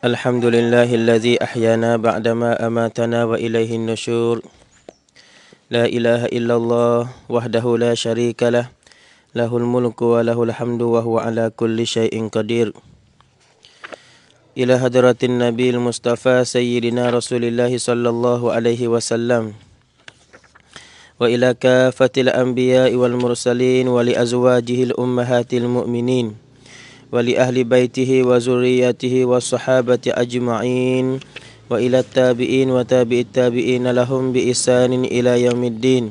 الحمد لله الذي أحيانا بعدما أماتنا وإليه النشور لا إله إلا الله وحده لا شريك له له الملك وله الحمد وهو على كل شيء قدير إلى حضرة النبي المصطفى سيدنا رسول الله صلى الله عليه وسلم وإلى كافة الأنبياء والمرسلين ولأزواجه الأمهات المؤمنين ولأهل بيته وذريته والصحابة أجمعين وإلى التابعين وتابع التابعين لهم بإحسان إلى يوم الدين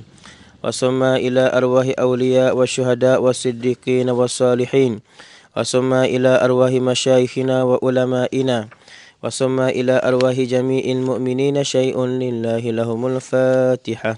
وثم إلى أرواح أولياء والشهداء والصديقين والصالحين وثم إلى أرواح مشايخنا وعلمائنا وثم إلى أرواح جميع المؤمنين شيء لله لهم الفاتحة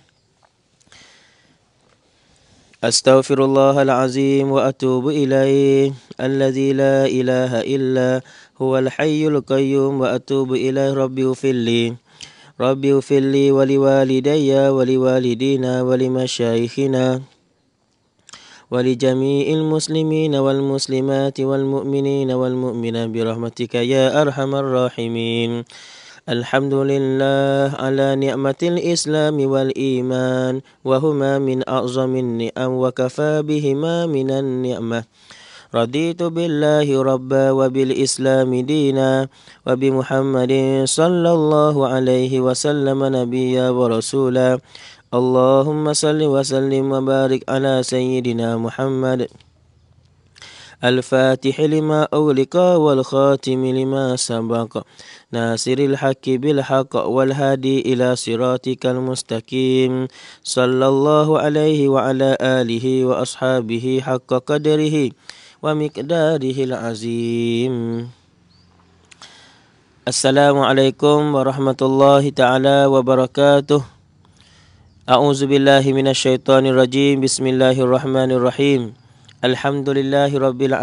أستغفر الله العظيم وأتوب إليه الذي لا إله إلا هو الحي القيوم وأتوب إليه ربي اغفر لي ربي اغفر لي ولوالدي ولوالدينا ولمشايخنا ولجميع المسلمين والمسلمات والمؤمنين والمؤمنات برحمتك يا أرحم الراحمين الحمد لله على نعمة الإسلام والإيمان وهما من أعظم النعم وكفى بهما من النعمة رضيت بالله ربا وبالإسلام دينا وبمحمد صلى الله عليه وسلم نبيا ورسولا اللهم صل وسلم وبارك على سيدنا محمد الفاتح لما أغلق والخاتم لما سبق ناصر الحق بالحق والهادي إلى صراطك المستقيم صلى الله عليه وعلى آله وأصحابه حق قدره ومقداره العظيم السلام عليكم ورحمة الله تعالى وبركاته أعوذ بالله من الشيطان الرجيم بسم الله الرحمن الرحيم Alhamdulillahi Rabbil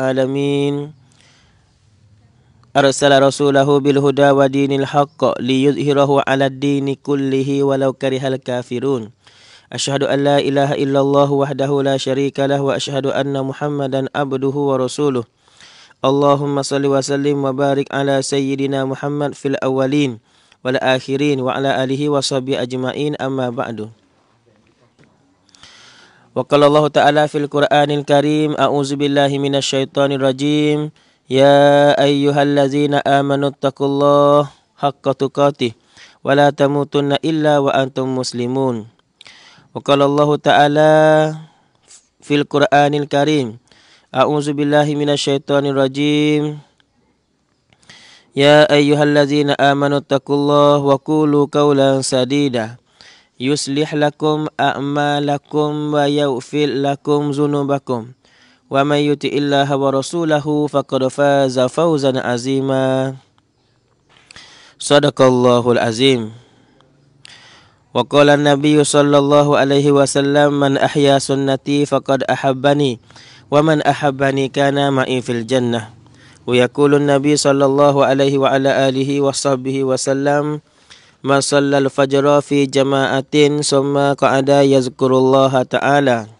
Arsala Rasulahu bilhuda wa dinil haqq liyudhirahu ala dini kullihi walau karihal kafirun Ashhadu an la ilaha illallah wahdahu la sharika lah wa ashhadu anna muhammadan abduhu wa rasuluh Allahumma salli wa sallim wa barik ala sayyidina muhammad fil awalin wal akhirin wa ala alihi wa sahbihi ajma'in amma ba'du وقال الله تعالى في القرآن الكريم أعوذ بالله من الشيطان الرجيم يا أيها الذين آمنوا اتقوا الله حق تقاته ولا تموتن إلا وأنتم مسلمون وقال الله تعالى في القرآن الكريم أعوذ بالله من الشيطان الرجيم يا أيها الذين آمنوا اتقوا الله وقولوا قولا سديدا yuslih lakum a'malakum wa yaghfir lakum dhunubakum wa may yuti illaha wa rasulahu faqad faza fawzan azima sadaqallahu alazim wa qala nabiy sallallahu alaihi wasallam man ahya sunnati faqad ahabbani wa man ahabbani kana ma'i fil jannah wa yaqulu nabiy sallallahu alaihi wa ala alihi wa sahbihi wa sallam ma sallal fajra fi jama'atin summa qa'ada yazkurullah ta'ala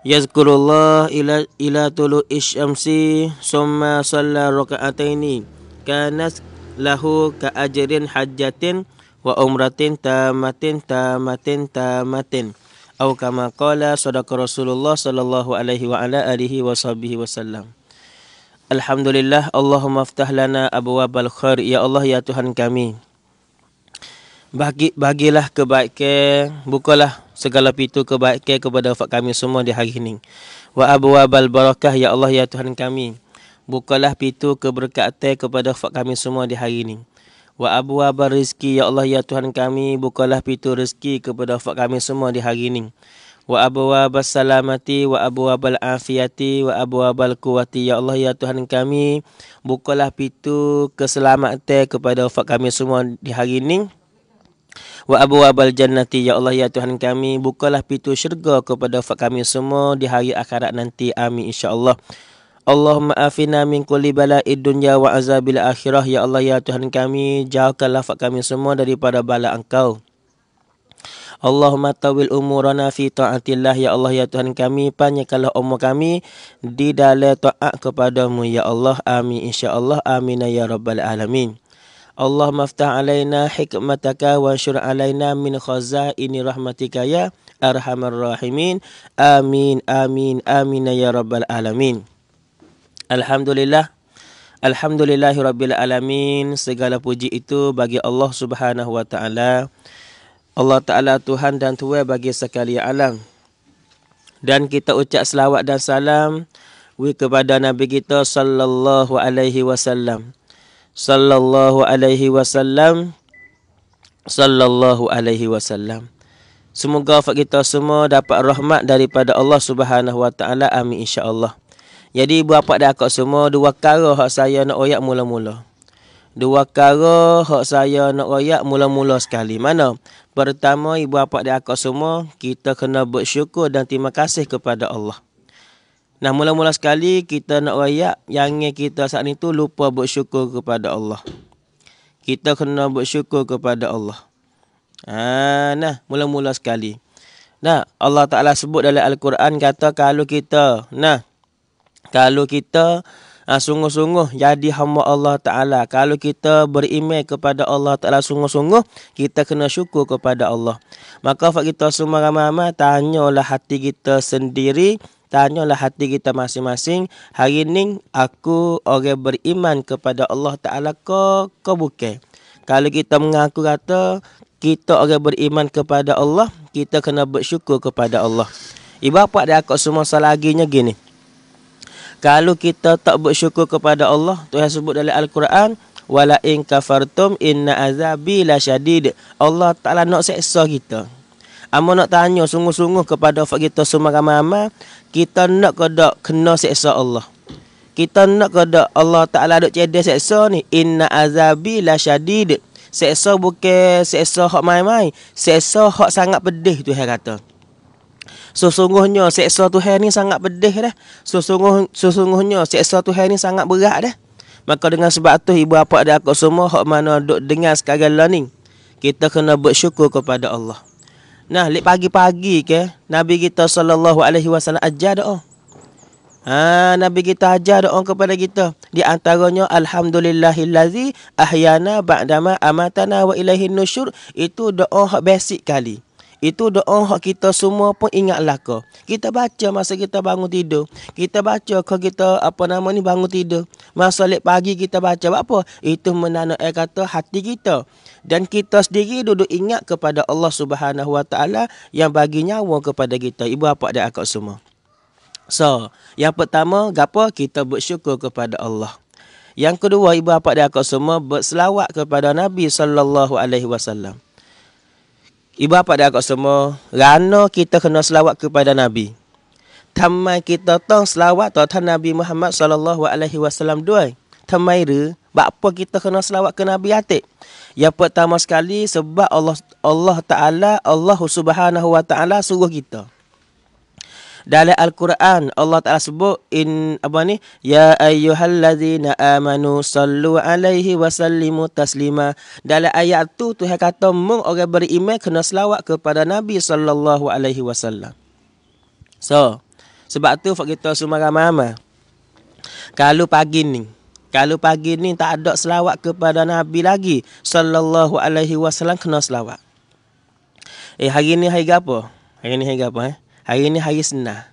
yazkurullah ila ila tulu isyamsi summa salla raka'ataini kanas lahu ka'ajrin Hajatin wa umratin tamatin tamatin tamatin atau kama qala sadaqa Rasulullah sallallahu alaihi wa ala alihi wa sahbihi wasallam Alhamdulillah Allahumma aftah lana abwabal khair ya Allah ya Tuhan kami. Bagi bagilah kebaikan, bukalah segala pintu kebaikan kepada wafat kami semua di hari ini. Wa abwabal barakah ya Allah ya Tuhan kami. Bukalah pintu keberkatan kepada wafat kami semua di hari ini. Wa abwabal rizki ya Allah ya Tuhan kami, bukalah pintu rezeki kepada wafat kami semua di hari ini wa abwab salamati wa abwab afiyati wa abwab kuwati. ya Allah ya Tuhan kami bukalah pintu keselamatan kepada wafat kami semua di hari ini wa abwab jannati ya Allah ya Tuhan kami bukalah pintu syurga kepada wafat kami semua di hari akhirat nanti amin insyaallah Allahumma afina min kulli bala'i dunya wa azabil akhirah ya Allah ya Tuhan kami jauhkanlah wafat kami semua daripada bala engkau. Allahumma tawil umurana fi ta'atillah ya Allah ya Tuhan kami panjangkanlah umur kami di dalam ta'at kepadamu ya Allah amin insyaallah amin ya rabbal alamin Allah aftah alaina hikmataka wa syur alaina min ini rahmatika ya arhamar rahimin amin amin amin ya rabbal alamin Alhamdulillah Rabbil alamin segala puji itu bagi Allah Subhanahu wa taala Allah Ta'ala Tuhan dan Tuhan bagi sekalian alam. Dan kita ucap selawat dan salam we kepada Nabi kita sallallahu alaihi wasallam. Sallallahu alaihi wasallam. Sallallahu alaihi wasallam. Semoga fak kita semua dapat rahmat daripada Allah Subhanahu wa taala. Amin insya-Allah. Jadi bapak dan akak semua dua kara hak saya nak oyak mula-mula. Dua kara hak saya nak oyak mula-mula sekali. Mana? Pertama ibu bapa dan akak semua, kita kena bersyukur dan terima kasih kepada Allah. Nah mula-mula sekali kita nak raya yang kita saat ini tu lupa bersyukur kepada Allah. Kita kena bersyukur kepada Allah. Ha, nah mula-mula sekali. Nah Allah Ta'ala sebut dalam Al-Quran kata kalau kita, nah kalau kita Ah, sungguh-sungguh jadi hamba Allah Ta'ala. Kalau kita beriman kepada Allah Ta'ala sungguh-sungguh, kita kena syukur kepada Allah. Maka fakta kita semua ramai-ramai, tanyalah hati kita sendiri, tanyalah hati kita masing-masing, hari ini aku orang beriman kepada Allah Ta'ala, kau, kau bukan. Kalau kita mengaku kata, kita orang beriman kepada Allah, kita kena bersyukur kepada Allah. Ibu bapa dia aku semua salah selaginya gini. Kalau kita tak bersyukur kepada Allah, Tuhan sebut dalam Al-Quran, wala in kafartum inna azabi lasyadid. Allah Taala nak seksa kita. Amo nak tanya sungguh-sungguh kepada fak kita semua kama kita nak ke dak kena seksa Allah. Kita nak ke dak Allah Taala dak cedek seksa ni inna azabi lasyadid. Seksa bukan seksa hak main-main, seksa hak sangat pedih Tuhan kata sesungguhnya seksa Tuhan ni sangat pedih dah. Sesungguh, sesungguhnya seksa Tuhan ni sangat berat dah. Maka dengan sebab tu ibu apa ada aku semua hak mana duk dengar sekarang learning Kita kena bersyukur kepada Allah. Nah, lep pagi-pagi ke Nabi kita sallallahu alaihi wasallam ajar doa. Ha, Nabi kita ajar doa kepada kita. Di antaranya alhamdulillahillazi ahyana ba'dama amatana wa ilaihin nusyur itu doa hok basic kali. Itu doa hak kita semua pun ingat laka. Kita baca masa kita bangun tidur. Kita baca kalau kita apa nama ni bangun tidur. Masa lep pagi kita baca apa? Itu menanak air kata hati kita. Dan kita sendiri duduk ingat kepada Allah Subhanahu Wa Taala yang bagi nyawa kepada kita. Ibu apa dan akak semua. So, yang pertama, gapo kita bersyukur kepada Allah. Yang kedua, ibu bapa dan akak semua berselawat kepada Nabi sallallahu alaihi wasallam. Ibu bapa dan agak semua, rana kita kena selawat kepada Nabi. Tamai kita tong selawat tu Nabi Muhammad sallallahu alaihi wasallam duai. Tamai re, bapa kita kena selawat ke Nabi Atik. Yang pertama sekali sebab Allah Allah Taala Allah Subhanahu wa Taala suruh kita dalam al-Quran Allah Taala sebut in apa ni ya ayyuhallazina amanu sallu alaihi wa sallimu taslima dalam ayat tu Tuhan kata mung orang beriman kena selawat kepada Nabi sallallahu alaihi wasallam so sebab tu fak kita semua ramai kalau pagi ni kalau pagi ni tak ada selawat kepada Nabi lagi sallallahu alaihi wasallam kena selawat eh hari ni hari apa hari ni hari apa eh Hari ni hari senang.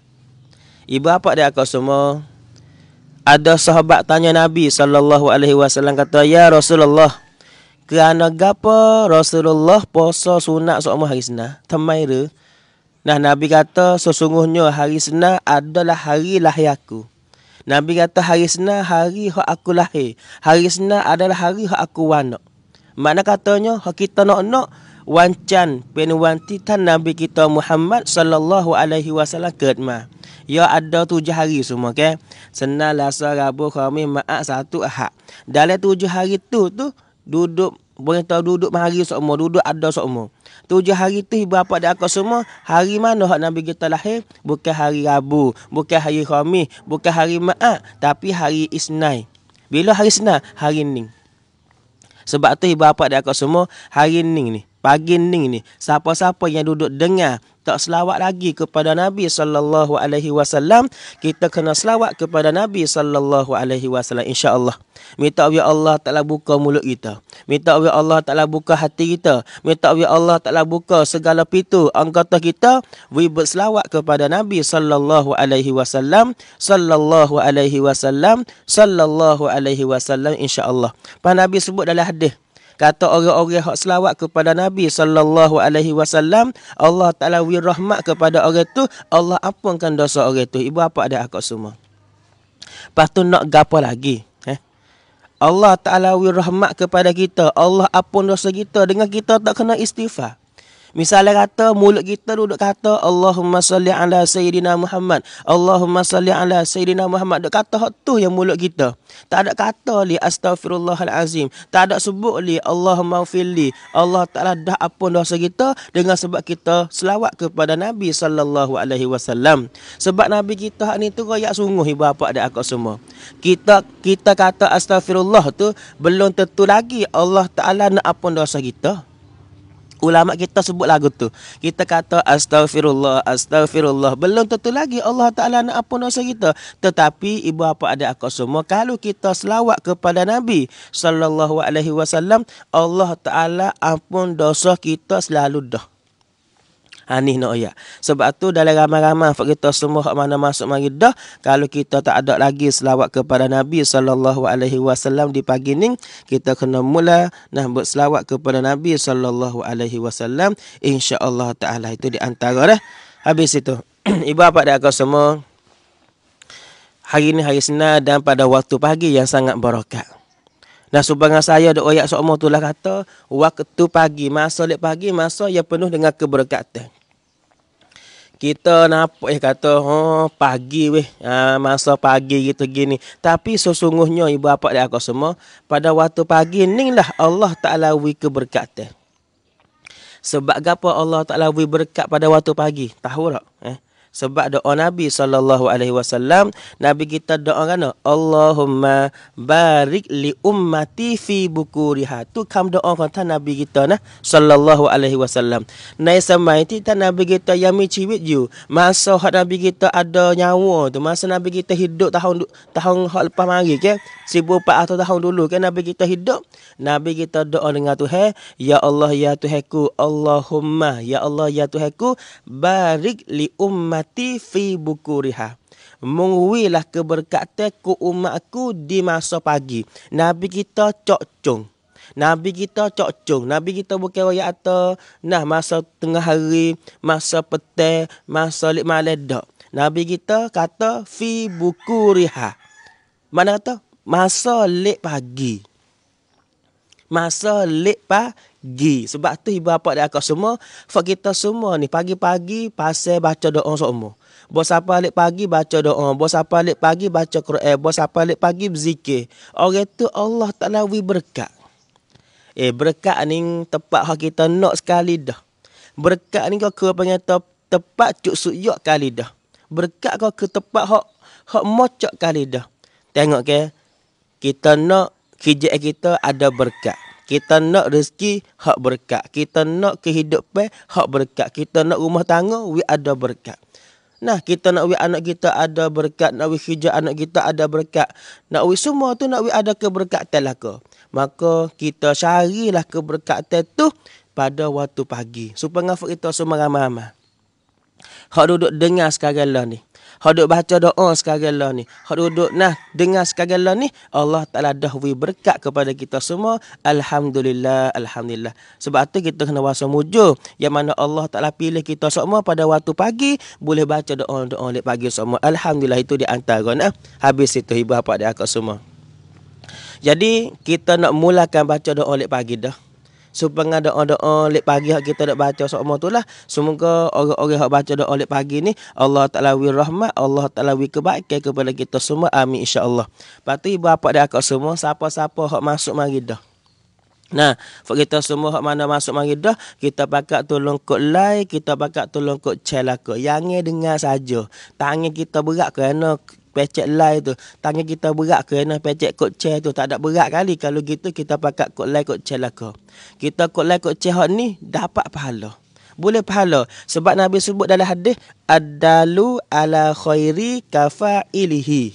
Ibu apa dia kau semua? Ada sahabat tanya Nabi saw. alaihi wasallam kata, "Ya Rasulullah, kerana gapo Rasulullah puasa sunat semua hari senang? Temai re." Nah Nabi kata sesungguhnya hari senang adalah hari lahir aku. Nabi kata hari senang hari hak aku lahir. Hari senang adalah hari hak aku wanak. Mana katanya hak kita nak-nak วันจันเป็นวันที่ท่านนาบีกิตอมุฮัมมัดสัลลัลลอฮุอะลัยฮิวะสัลลัมเกิดมาย่ออัดดอตูจฮารีสุมาแกสนาลาสารบุคามิมาอสาตุอะฮะดาเลตูจฮารีตูตูดูดุบริตอดูดุมาฮารีสอมอดูดุอัดดอสอมอตูจฮารีตูบาปะดาคอสุมาฮารีมานอฮนาบีกิตอลาฮิบุคฮารีรับุบุคฮารีคามิบุคฮารีมาอ tapi hari isnai bila hari isnai hari ning sebab tu ibu bapa dia kau semua hari ning ni, ni pagi ni ni siapa-siapa yang duduk dengar tak selawat lagi kepada Nabi sallallahu alaihi wasallam kita kena selawat kepada Nabi sallallahu alaihi wasallam insyaallah minta ya Allah taklah buka mulut kita minta ya Allah taklah buka hati kita minta ya Allah taklah buka segala pintu anggota kita we berselawat kepada Nabi sallallahu alaihi wasallam sallallahu alaihi wasallam sallallahu alaihi wasallam insyaallah Pan Nabi sebut dalam hadis kata orang-orang hak selawat kepada Nabi sallallahu alaihi wasallam Allah Taala wi rahmat kepada orang tu Allah ampunkan dosa orang tu ibu apa ada akak semua Lepas tu nak gapa lagi eh? Allah Ta'ala wir rahmat kepada kita Allah apun dosa kita Dengan kita tak kena istighfar Misalnya kata mulut kita duduk kata Allahumma salli ala sayyidina Muhammad. Allahumma salli ala sayyidina Muhammad. Duk kata tu yang mulut kita. Tak ada kata li astagfirullahalazim. Tak ada sebut li Allahumma fili. Allah Taala dah apa dosa kita dengan sebab kita selawat kepada Nabi sallallahu alaihi wasallam. Sebab Nabi kita hak ni tu royak sungguh ibu bapa dan akak semua. Kita kita kata astagfirullah tu belum tentu lagi Allah Taala nak apa dosa kita. Ulama kita sebut lagu tu. Kita kata Astaghfirullah, Astaghfirullah. Belum tentu lagi Allah Taala nak ampun dosa kita. Tetapi ibu apa ada aku semua kalau kita selawat kepada Nabi sallallahu alaihi wasallam, Allah Taala ampun dosa kita selalu dah ani ah, nak ya sebab tu dalam ramai-ramai fak kita semua hak mana masuk mari dah kalau kita tak ada lagi selawat kepada nabi sallallahu alaihi wasallam di pagi ni kita kena mula nah buat selawat kepada nabi sallallahu alaihi wasallam Insya Allah taala itu di antara dah habis itu ibu bapa dan akak semua hari ini hari senang dan pada waktu pagi yang sangat barokat Nah subangan saya dok oyak sok tulah kata waktu pagi masa lek pagi masa ia penuh dengan keberkatan kita nampak eh kata ha oh, pagi weh ah, masa pagi gitu gini tapi sesungguhnya ibu bapa dan aku semua pada waktu pagi inilah Allah Taala wi keberkatan eh. sebab apa Allah Taala wi berkat pada waktu pagi tahu tak eh sebab doa Nabi sallallahu alaihi wasallam Nabi kita doa kan Allahumma barik li ummati fi bukuriha tu kam doa kata Nabi kita nah sallallahu alaihi wasallam nai samai ti Nabi kita yang mi ciwit masa hak Nabi kita ada nyawa tu masa Nabi kita hidup tahun tahun hak lepas mari ke atau tahun dulu ke Nabi kita hidup Nabi kita doa dengan Tuhan ya Allah ya Tuhanku Allahumma ya Allah ya Tuhanku barik li ummati hati fi bukuriha, riha. Mengwilah keberkatan ku umatku di masa pagi. Nabi kita cokcung. Nabi kita cokcung. Nabi kita bukan orang yang Nah, masa tengah hari, masa petai, masa lik malam Nabi kita kata fi bukuriha. Mana kata? Masa lik pagi. Masa lik pagi gi sebab tu ibu bapa dia akan semua fak kita semua ni pagi-pagi pasal baca doa semua Bos apa balik pagi baca doa, bos apa balik pagi baca Quran, bos apa balik pagi berzikir. Orang tu Allah Taala wi berkat. Eh berkat ni tepat hak kita nak sekali dah. Berkat ni kau ke panggil tepat cuk suyok kali dah. Berkat kau ke tepat hak hak mocok kali dah. Tengok ke kita nak kerja kita ada berkat. Kita nak rezeki hak berkat. Kita nak kehidupan hak berkat. Kita nak rumah tangga we ada berkat. Nah, kita nak wik anak kita ada berkat, nak wik hijau anak kita ada berkat. Nak wik semua tu nak wik ada keberkatan lah ke. Maka kita carilah keberkatan tu pada waktu pagi. Supaya ngafuk kita semua ramai-ramai. Hak duduk dengar sekarang lah ni. Hak duk baca doa sekarang lah ni. Hak duduk nah dengar sekarang lah ni. Allah Ta'ala dah beri berkat kepada kita semua. Alhamdulillah. Alhamdulillah. Sebab tu kita kena wasa mujur. Yang mana Allah Ta'ala pilih kita semua pada waktu pagi. Boleh baca doa-doa lep pagi semua. Alhamdulillah itu di antara nah. Habis itu ibu apa dia akak semua. Jadi kita nak mulakan baca doa lep pagi dah supaya doa-doa lek pagi hak kita dak baca semua tu lah. Semoga orang-orang hak baca doa lek pagi ni Allah Taala wi rahmat, Allah Taala wi kebaikan kepada kita semua. Amin insya-Allah. Patu ibu bapa dak akak semua siapa-siapa hak masuk mari dah. Nah, buat kita semua hak mana masuk mari dah, kita pakai tolong kok like, kita pakai tolong kok share lah Yang ni dengar saja. Tangan kita berat kerana pecek lay tu. Tangan kita berat kerana pecek kot chair tu. Tak ada berat kali. Kalau gitu kita pakai kot lay kot chair lah kau. Kita kot lay kot chair hot ni dapat pahala. Boleh pahala. Sebab Nabi sebut dalam hadis. Adalu ala khairi kafa'ilihi.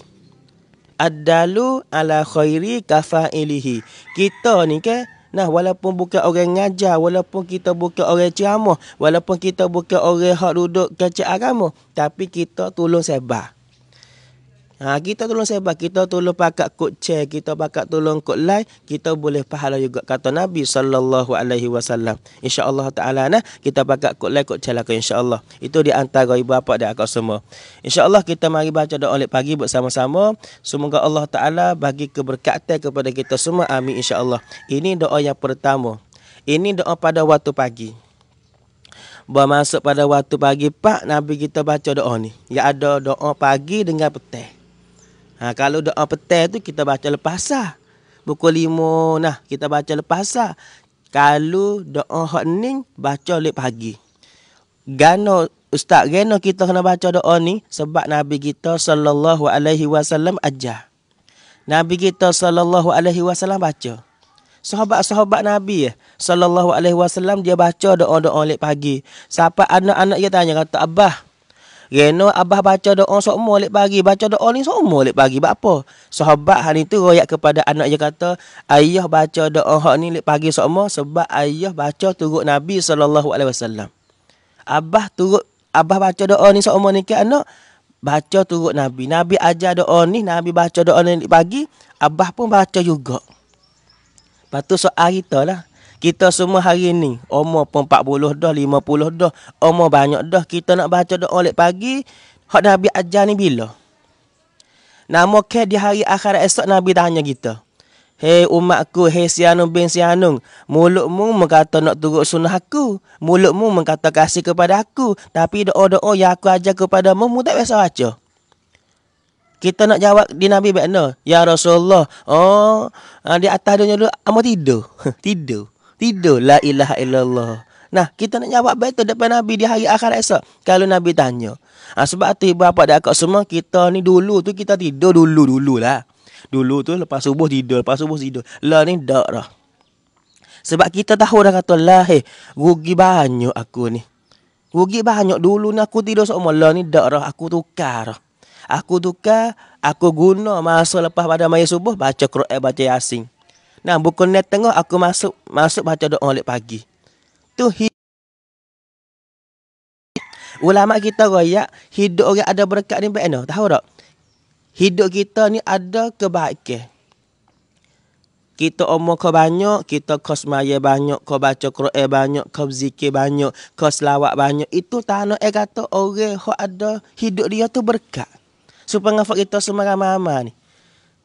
Adalu ala khairi kafa'ilihi. Kita ni ke Nah, walaupun bukan orang ngajar, walaupun kita bukan orang ceramah, walaupun kita bukan orang hak duduk kaca agama, tapi kita tolong sebar. Ha, kita tolong sebab kita tolong pakak kod chair, kita pakak tolong kod live, kita boleh pahala juga kata Nabi sallallahu alaihi wasallam. Insya-Allah taala nah, kita pakak kod live kod chair lah insya-Allah. Itu di antara ibu bapa dan akak semua. Insya-Allah kita mari baca doa oleh pagi bersama-sama. Semoga Allah taala bagi keberkatan kepada kita semua. Amin insya-Allah. Ini doa yang pertama. Ini doa pada waktu pagi. Bawa masuk pada waktu pagi, Pak, Nabi kita baca doa ni. Ya ada doa pagi dengan petang. Ha, kalau doa petai tu kita baca lepas asar. Pukul 5 nah kita baca lepas asar. Kalau doa hening baca lepas pagi. Gano ustaz gano kita kena baca doa ni sebab nabi kita sallallahu alaihi wasallam ajar. Nabi kita sallallahu alaihi wasallam baca. Sahabat-sahabat Nabi ya, sallallahu alaihi wasallam dia baca doa-doa lepas pagi. Siapa anak-anak dia tanya kata abah, Reno abah baca doa semua lek pagi, baca doa ni semua lek pagi. Bak apa? Sahabat hari itu royak kepada anak dia kata, "Ayah baca doa hak ni lek pagi semua sebab ayah baca turut Nabi sallallahu alaihi wasallam." Abah turut abah baca doa ni semua ni ke anak baca turut Nabi. Nabi ajar doa ni, Nabi baca doa ni lek pagi, abah pun baca juga. Patut soal kita lah. Kita semua hari ni umur pun 40 dah, 50 dah, umur banyak dah kita nak baca doa oleh pagi. Hak dah ajar ni bila? Namo ke di hari akhir esok Nabi tanya kita. Hei umatku, hei sianung bin sianung. Mulutmu mengkata nak turut sunnah aku. Mulutmu mengkata kasih kepada aku. Tapi doa-doa yang aku ajar kepada mu tak biasa baca. Kita nak jawab di Nabi Bekna. Ya Rasulullah. Oh, ah, di atas dunia dulu, amat tidur. tidur. Tidur la ilaha illallah. Nah, kita nak jawab betul depan Nabi di hari akhir esok. Kalau Nabi tanya. Ha, sebab tu ibu bapa dan akak semua, kita ni dulu tu kita tidur dulu-dulu lah. Dulu tu lepas subuh tidur, lepas subuh tidur. Lah ni tak dah. Sebab kita tahu dah kata lah, hey, rugi banyak aku ni. Rugi banyak dulu ni aku tidur seumur. Lah ni tak lah. aku tukar dah. Aku tukar, aku guna masa lepas pada maya subuh, baca Quran, baca Yasin. Nah, buku net tengah aku masuk masuk baca doa lepas pagi. Tu Ulama kita raya hidup orang ada berkat ni baik no? Tahu tak? Hidup kita ni ada kebaikan. Kita omong kau banyak, kita kau semaya banyak, kau baca Quran banyak, kau zikir banyak, kau selawat banyak. Itu tanah eh kata orang yang ada hidup dia tu berkat. Supaya ngafak kita semua ramai-ramai ni.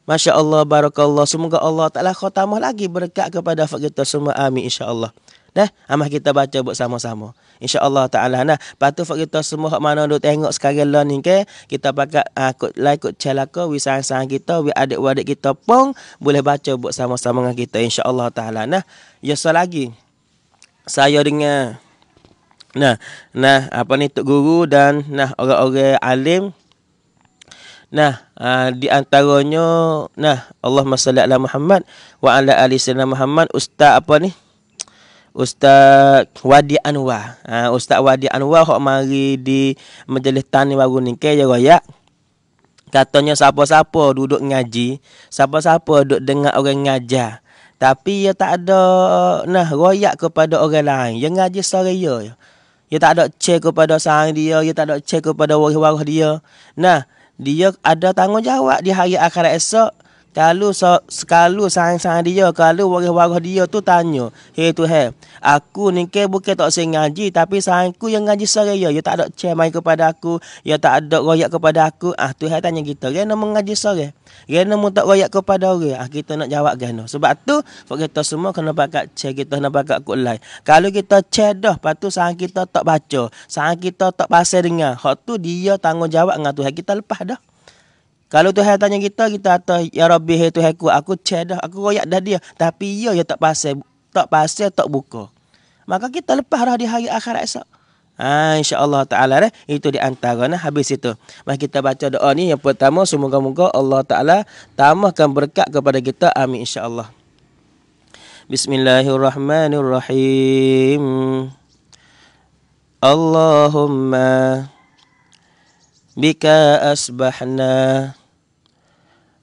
Masya Allah, Barakallah. Semoga Allah Ta'ala khutamah lagi berkat kepada afat kita semua. Amin, insya Allah. Dah, amah kita baca buat sama-sama. Insya Allah Ta'ala. Nah, lepas tu kita semua hak mana duk tengok sekali lah ni ke. Kita pakai uh, ah, kut, lah ikut celaka, wisahan-sahan kita, wi adik-adik kita pun boleh baca buat sama-sama dengan kita. Insya Allah Ta'ala. Nah, ya so lagi. Saya dengar. Nah, nah apa ni tu Guru dan nah orang-orang alim. Nah, uh, di antaranya nah Allah masalli ala Muhammad wa ala ali sayyidina Muhammad ustaz apa ni? Ustaz Wadi Anwar. Ha, Ustaz Wadi Anwar hok mari di majlis tani baru ni ke ya Katanya siapa-siapa duduk ngaji, siapa-siapa duduk dengar orang ngajar. Tapi ia ya tak ada nah royak kepada orang lain. Yang ngaji sore ya. Ia ya tak ada cek kepada sang dia, ia ya tak ada cek kepada waris-waris dia. Nah, dia ada tanggungjawab di hari akhirat esok kalau so, sekalu sayang-sayang dia, kalau waris-waris dia tu tanya, "Hey tu hey, aku ni ke bukan tak sing ngaji, tapi sayangku yang ngaji sore ya, dia tak ada cemai kepada aku, dia tak ada royak kepada aku." Ah tu hai tanya kita, "Gena mengaji sore?" Gena mu tak royak kepada orang. Ah kita nak jawab gena. Sebab tu, kita semua kena pakat cek kita nak pakat kulai. Kalau kita cek dah, patu sayang kita tak baca, sayang kita tak pasal dengar. Hak tu dia tanggungjawab dengan Tuhan. Kita lepas dah. Kalau Tuhan tanya kita, kita kata, Ya Rabbi, hey, Tuhan ku, aku cedah, aku royak dah dia. Tapi ya, ya tak pasal. Tak pasal, tak buka. Maka kita lepas dah di hari akhir esok. Ha, InsyaAllah Ta'ala eh? Itu di antara nah? Habis itu Mari kita baca doa ni Yang pertama Semoga-moga Allah Ta'ala Tamahkan berkat kepada kita Amin InsyaAllah Bismillahirrahmanirrahim Allahumma Bika asbahna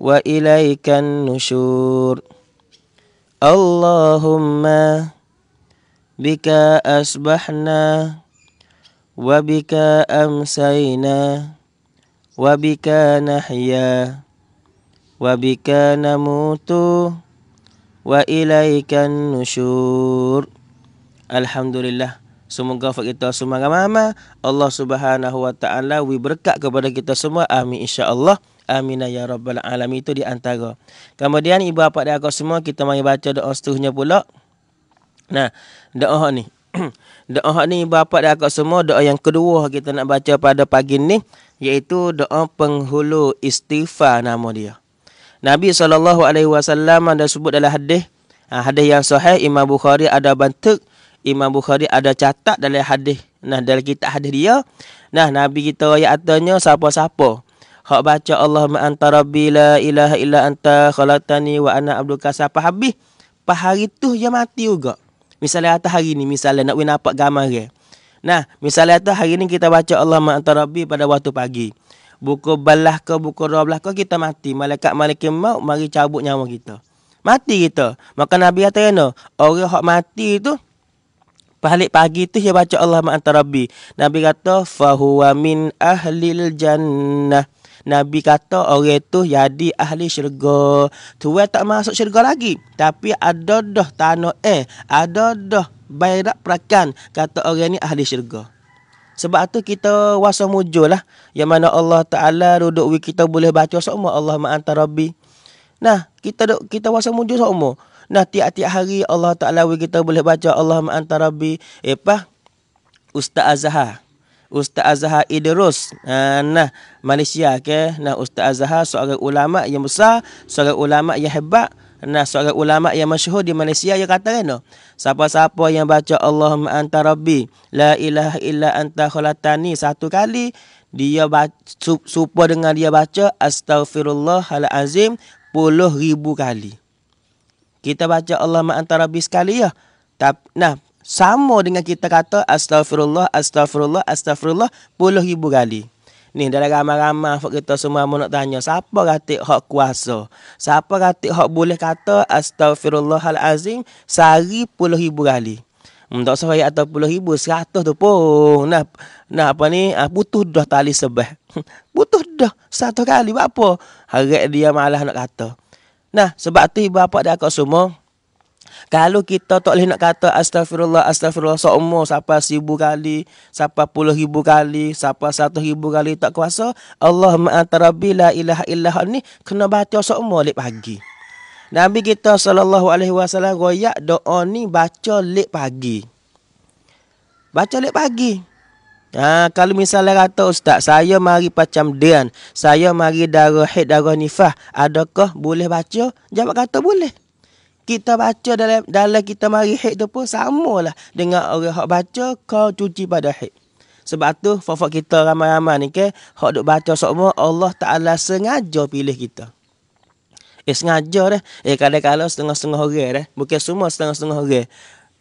Wa وإليك النشور اللهم bika أسبحنا وبك أمسينا وبك نحيا وبك نموت Wa ilaikan nushur. Alhamdulillah. Semoga fak kita semua ramai-ramai. Allah Subhanahu Wa Taala wi berkat kepada kita semua. Amin insya-Allah amina ya rabbal alamin itu di antara. Kemudian ibu bapa dan akak semua kita mari baca doa seterusnya pula. Nah, doa ni. doa ni ibu bapa dan akak semua doa yang kedua kita nak baca pada pagi ni iaitu doa penghulu istighfar nama dia. Nabi saw. alaihi wasallam ada sebut dalam hadis ha, hadis yang sahih Imam Bukhari ada bantuk Imam Bukhari ada catat dalam hadis nah dalam kitab hadis dia nah nabi kita ayat atanya siapa-siapa Hak baca Allah ma'anta rabbi la ilaha illa anta khalatani wa ana abduka sapa habis. Pahari tu dia mati juga. Misalnya atas hari ni misalnya nak nampak gambar ya. Nah, misalnya atas hari ni kita baca Allah ma'anta rabbi pada waktu pagi. Buku balah ke buku dua belah ke kita mati. Malaikat malaikat mau mari cabut nyawa kita. Mati kita. Maka Nabi kata kena. Orang yang mati tu. Balik pagi tu dia baca Allah ma'anta rabbi. Nabi kata. Fahuwa min ahlil jannah. Nabi kata orang tu jadi ahli syurga. Tuai tak masuk syurga lagi. Tapi ada dah tanah eh. Ada dah bayrak perakan. Kata orang ni ahli syurga. Sebab tu kita wasa mujul lah. Yang mana Allah Ta'ala duduk kita boleh baca semua Allah ma'antar Rabbi. Nah, kita duk, kita wasa mujul semua. Nah, tiap-tiap hari Allah Ta'ala kita boleh baca Allah ma'antar Rabbi. Eh, pah? Ustaz Azhar. Ustaz Azhar Idrus ha, nah Malaysia ke nah Ustaz Azhar seorang ulama yang besar seorang ulama yang hebat nah seorang ulama yang masyhur di Malaysia dia kata kan noh siapa-siapa yang baca Allahumma anta rabbi la ilaha illa anta khalatani satu kali dia baca, dengan dia baca astagfirullahalazim puluh ribu kali kita baca Allahumma anta rabbi sekali ya tapi nah sama dengan kita kata Astaghfirullah Astaghfirullah Astaghfirullah puluh ribu kali ni dalam ramai-ramai kita semua nak tanya siapa kata hak kuasa siapa kata hak boleh kata astagfirullahalazim sehari puluh ribu kali untuk sehari atau puluh ribu seratus tu pun nah nah apa ni putus ah, dah tali sebah putus dah satu kali apa harap dia malah nak kata nah sebab tu ibu bapa dah kau semua kalau kita tak boleh nak kata Astaghfirullah, Astaghfirullah seumur siapa seribu kali, siapa puluh ribu kali, siapa satu ribu kali tak kuasa, Allah ma'atarabi la ilaha illaha ni kena baca seumur lep pagi. Nabi kita sallallahu alaihi wasallam royak doa ni baca lep pagi. Baca lep pagi. Ha, kalau misalnya kata ustaz, saya mari macam dian. Saya mari darah head darah nifah. Adakah boleh baca? Jawab kata boleh kita baca dalam dalam kita mari hik tu pun samalah dengan orang hak baca kau cuci pada hik. Sebab tu fofok kita ramai-ramai ni ke hak duk baca semua Allah Taala sengaja pilih kita. Eh sengaja dah. Eh kadang-kadang setengah-setengah orang dah. Bukan semua setengah-setengah orang.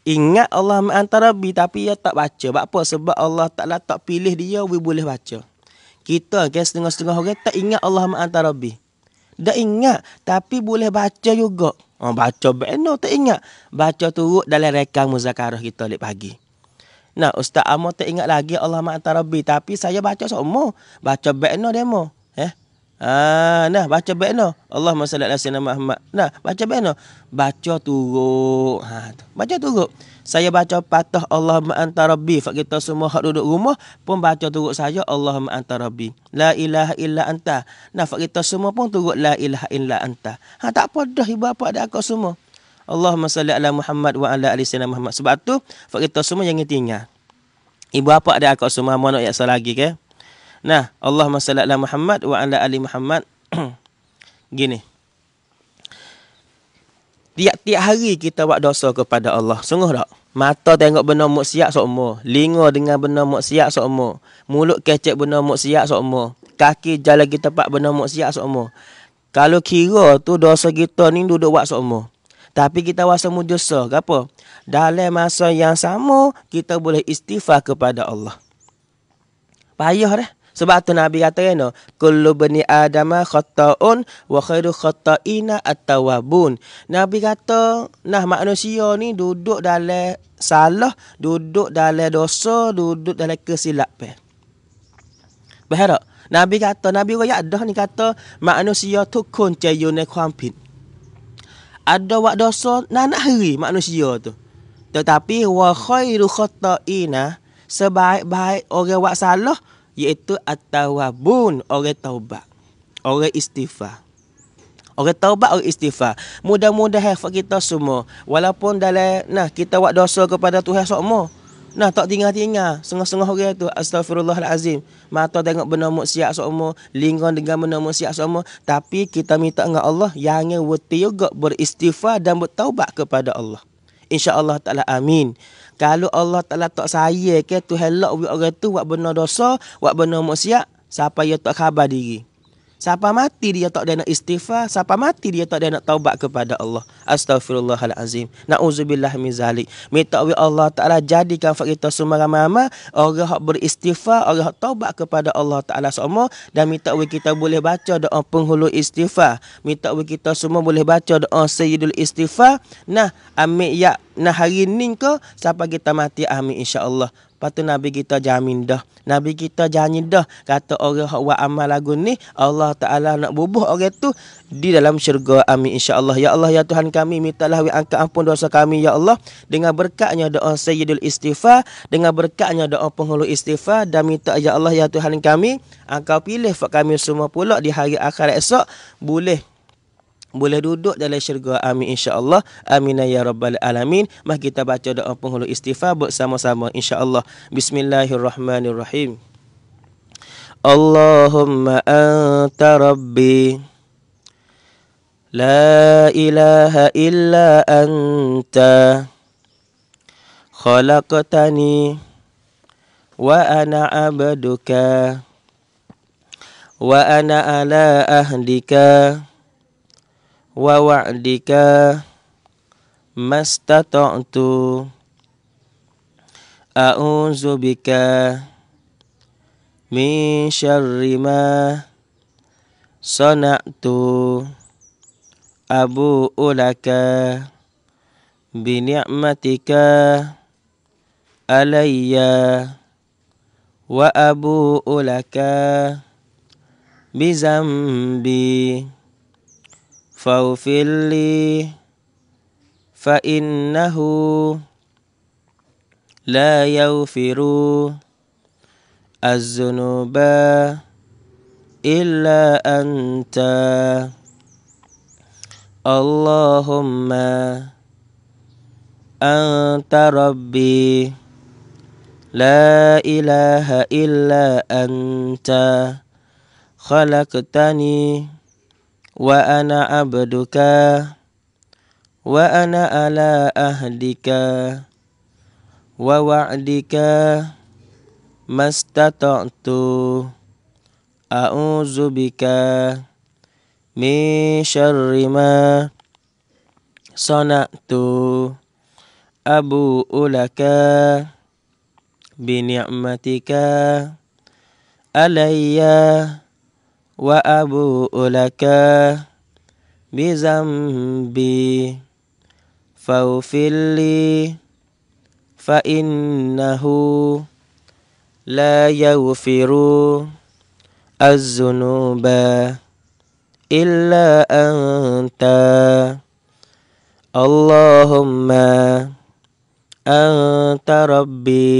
Ingat Allah antara bi tapi ia tak baca. Sebab apa? Sebab Allah Taala tak pilih dia we boleh baca. Kita ke setengah-setengah orang tak ingat Allah antara bi. Tak ingat tapi boleh baca juga. Oh, baca benar tak ingat. Baca turut dalam rekam muzakarah kita lepas pagi. Nah, Ustaz Amo tak ingat lagi Allah Ma'atah Rabbi. Tapi saya baca semua. Baca benar dia mo. Eh? Ah, nah baca baik no. Allah masalat lah sayyidina Muhammad. Nah baca baik no. Baca turut. Ha, baca turut. Saya baca patah Allahumma anta rabbi. Fak kita semua hak duduk rumah pun baca turut saya Allahumma anta rabbi. La ilaha illa anta. Nah fak kita semua pun turut la ilaha illa anta. Ha, tak apa dah ibu bapa ada aku semua. Allahumma salli ala Muhammad wa ala ali sayyidina Muhammad. Sebab tu fak kita semua yang tinggal. Ibu bapa ada aku semua mana yang salah lagi ke? Okay? Nah, Allahumma salli ala Muhammad wa ala ali Muhammad. Gini. Tiap-tiap hari kita buat dosa kepada Allah. Sungguh tak? Mata tengok benda maksiat sokmo, linga dengan benda maksiat sokmo, mulut kecek benda maksiat sokmo, kaki jalan kita tempat benda maksiat sokmo. Kalau kira tu dosa kita ni duduk buat sokmo. Tapi kita rasa mujusa. gapo? Dalam masa yang sama, kita boleh istighfar kepada Allah. Payah dah. Sebab tu Nabi kata kan, kullu bani adama khata'un wa khairu khata'ina at-tawabun. Nabi kata, nah manusia ni duduk dalam salah, duduk dalam dosa, duduk dalam kesilapan. Bahara, Nabi kata, Nabi kata, dah ni kata, manusia tu kun cayunai kuampin. Ada wak dosa, nanak hari manusia tu. Tetapi, wa khairu khata'ina, sebaik-baik orang wak salah, iaitu atawabun oleh taubat oleh istighfar orang taubat orang istighfar mudah mudah hak kita semua walaupun dalam nah kita buat dosa kepada Tuhan semua Nah tak tinggal-tinggal Sengah-sengah orang tu Astagfirullahalazim Mata tengok benda muksiat semua Lingkong dengan benda muksiat semua Tapi kita minta dengan Allah Yang yang juga beristighfar dan bertaubat kepada Allah InsyaAllah ta'ala amin kalau Allah Ta'ala tak saya ke tu helak buat orang tu buat benda dosa, buat benda maksiat, siapa yang tak khabar diri. Siapa mati dia tak ada nak istighfar. Siapa mati dia tak ada nak taubat kepada Allah. Astaghfirullahalazim. Na'udzubillah min zalik. Minta oleh Allah Ta'ala jadikan fakta kita semua ramai-ramai. Orang yang beristighfar. Orang yang taubat kepada Allah Ta'ala semua. Dan minta oleh kita boleh baca doa penghulu istighfar. Minta oleh kita semua boleh baca doa sayyidul istighfar. Nah, amin ya. Nah, hari ni ke siapa kita mati. insya Allah. Lepas tu Nabi kita jamin dah. Nabi kita janji dah. Kata orang yang buat amal lagu ni. Allah Ta'ala nak bubuh orang tu. Di dalam syurga. Amin insyaAllah. Ya Allah ya Tuhan kami. Mintalah wa angka ampun dosa kami. Ya Allah. Dengan berkatnya doa Sayyidul Istighfar. Dengan berkatnya doa penghulu Istighfar. Dan minta ya Allah ya Tuhan kami. angka pilih kami semua pula di hari akhir esok. Boleh boleh duduk dalam syurga amin insyaallah amin ya rabbal alamin mah kita baca doa penghulu istighfar bersama-sama insyaallah bismillahirrahmanirrahim Allahumma anta rabbi la ilaha illa anta khalaqtani wa ana abduka wa ana ala ahdika wa wa'dika mastata'tu a'udzu bika min syarri ma sana'tu abu ulaka bi ni'matika alayya wa abu ulaka bi zambi فاغفر لي فإنه لا يغفر الذنوب إلا أنت اللهم أنت ربي لا إله إلا أنت خلقتني وأنا عبدك وأنا على أهدك ووعدك ما استطعت أعوذ بك من شر ما صنعت أبوء لك بنعمتك عليّ وأبوء لك بذنبي فاغفر لي فإنه لا يغفر الذنوب إلا أنت اللهم أنت ربي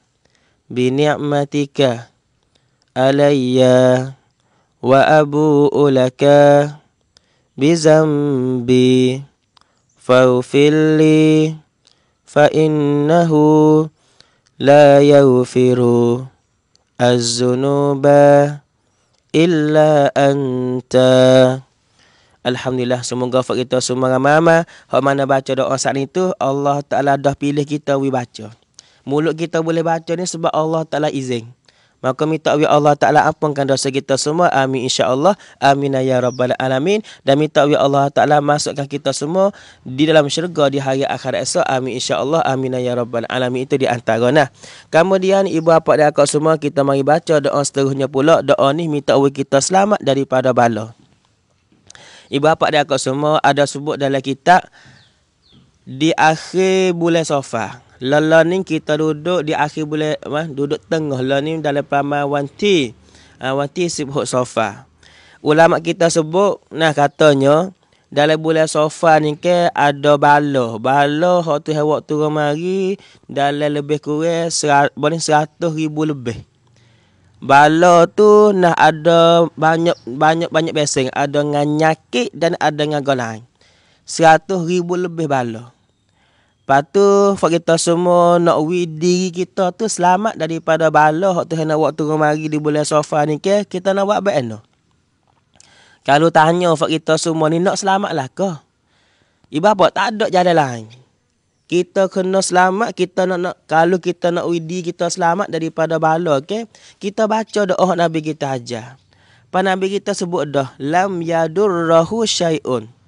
بنعمتك علي وأبوء لك بذنبي فاغفر لي فإنه لا يغفر الذنوب illa anta. Alhamdulillah semoga faq kita semua ramai-ramai. Hak mana baca doa saat itu Allah Taala dah pilih kita we baca. Mulut kita boleh baca ni sebab Allah Ta'ala izin. Maka minta oleh Allah Ta'ala ampunkan dosa kita semua. Amin insyaAllah. Amin ya Rabbal Alamin. Dan minta oleh Allah Ta'ala masukkan kita semua di dalam syurga di hari akhir esok. Amin insyaAllah. Amin ya Rabbal Alamin. Itu di antara. Nah. Kemudian ibu bapa dan akak semua kita mari baca doa seterusnya pula. Doa ni minta oleh kita selamat daripada bala. Ibu bapa dan akak semua ada sebut dalam kitab di akhir bulan sofa. Lala ni kita duduk di akhir bulan ma, Duduk tengah lah ni dalam paman wanti uh, Wanti sebut sofa Ulama kita sebut Nah katanya dalam bulan sofa ni ke ada bala. Bala waktu hewak turun mari dalam lebih kurang serat, boleh seratus ribu lebih. Bala tu nak ada banyak banyak banyak besing. Ada dengan nyakit dan ada dengan golang. Seratus ribu lebih bala. Lepas tu, buat kita semua nak widi kita tu selamat daripada bala hak tu nak buat turun mari di bulan sofa ni ke, kita nak buat baik no. Kalau tanya buat kita semua ni nak selamat lah ke? Iba apa? Tak ada jalan lain. Kita kena selamat, kita nak, nak kalau kita nak widi kita selamat daripada bala, okay? kita baca doa Nabi kita aja. Pada Nabi kita sebut dah, Lam yadur rahu syai'un.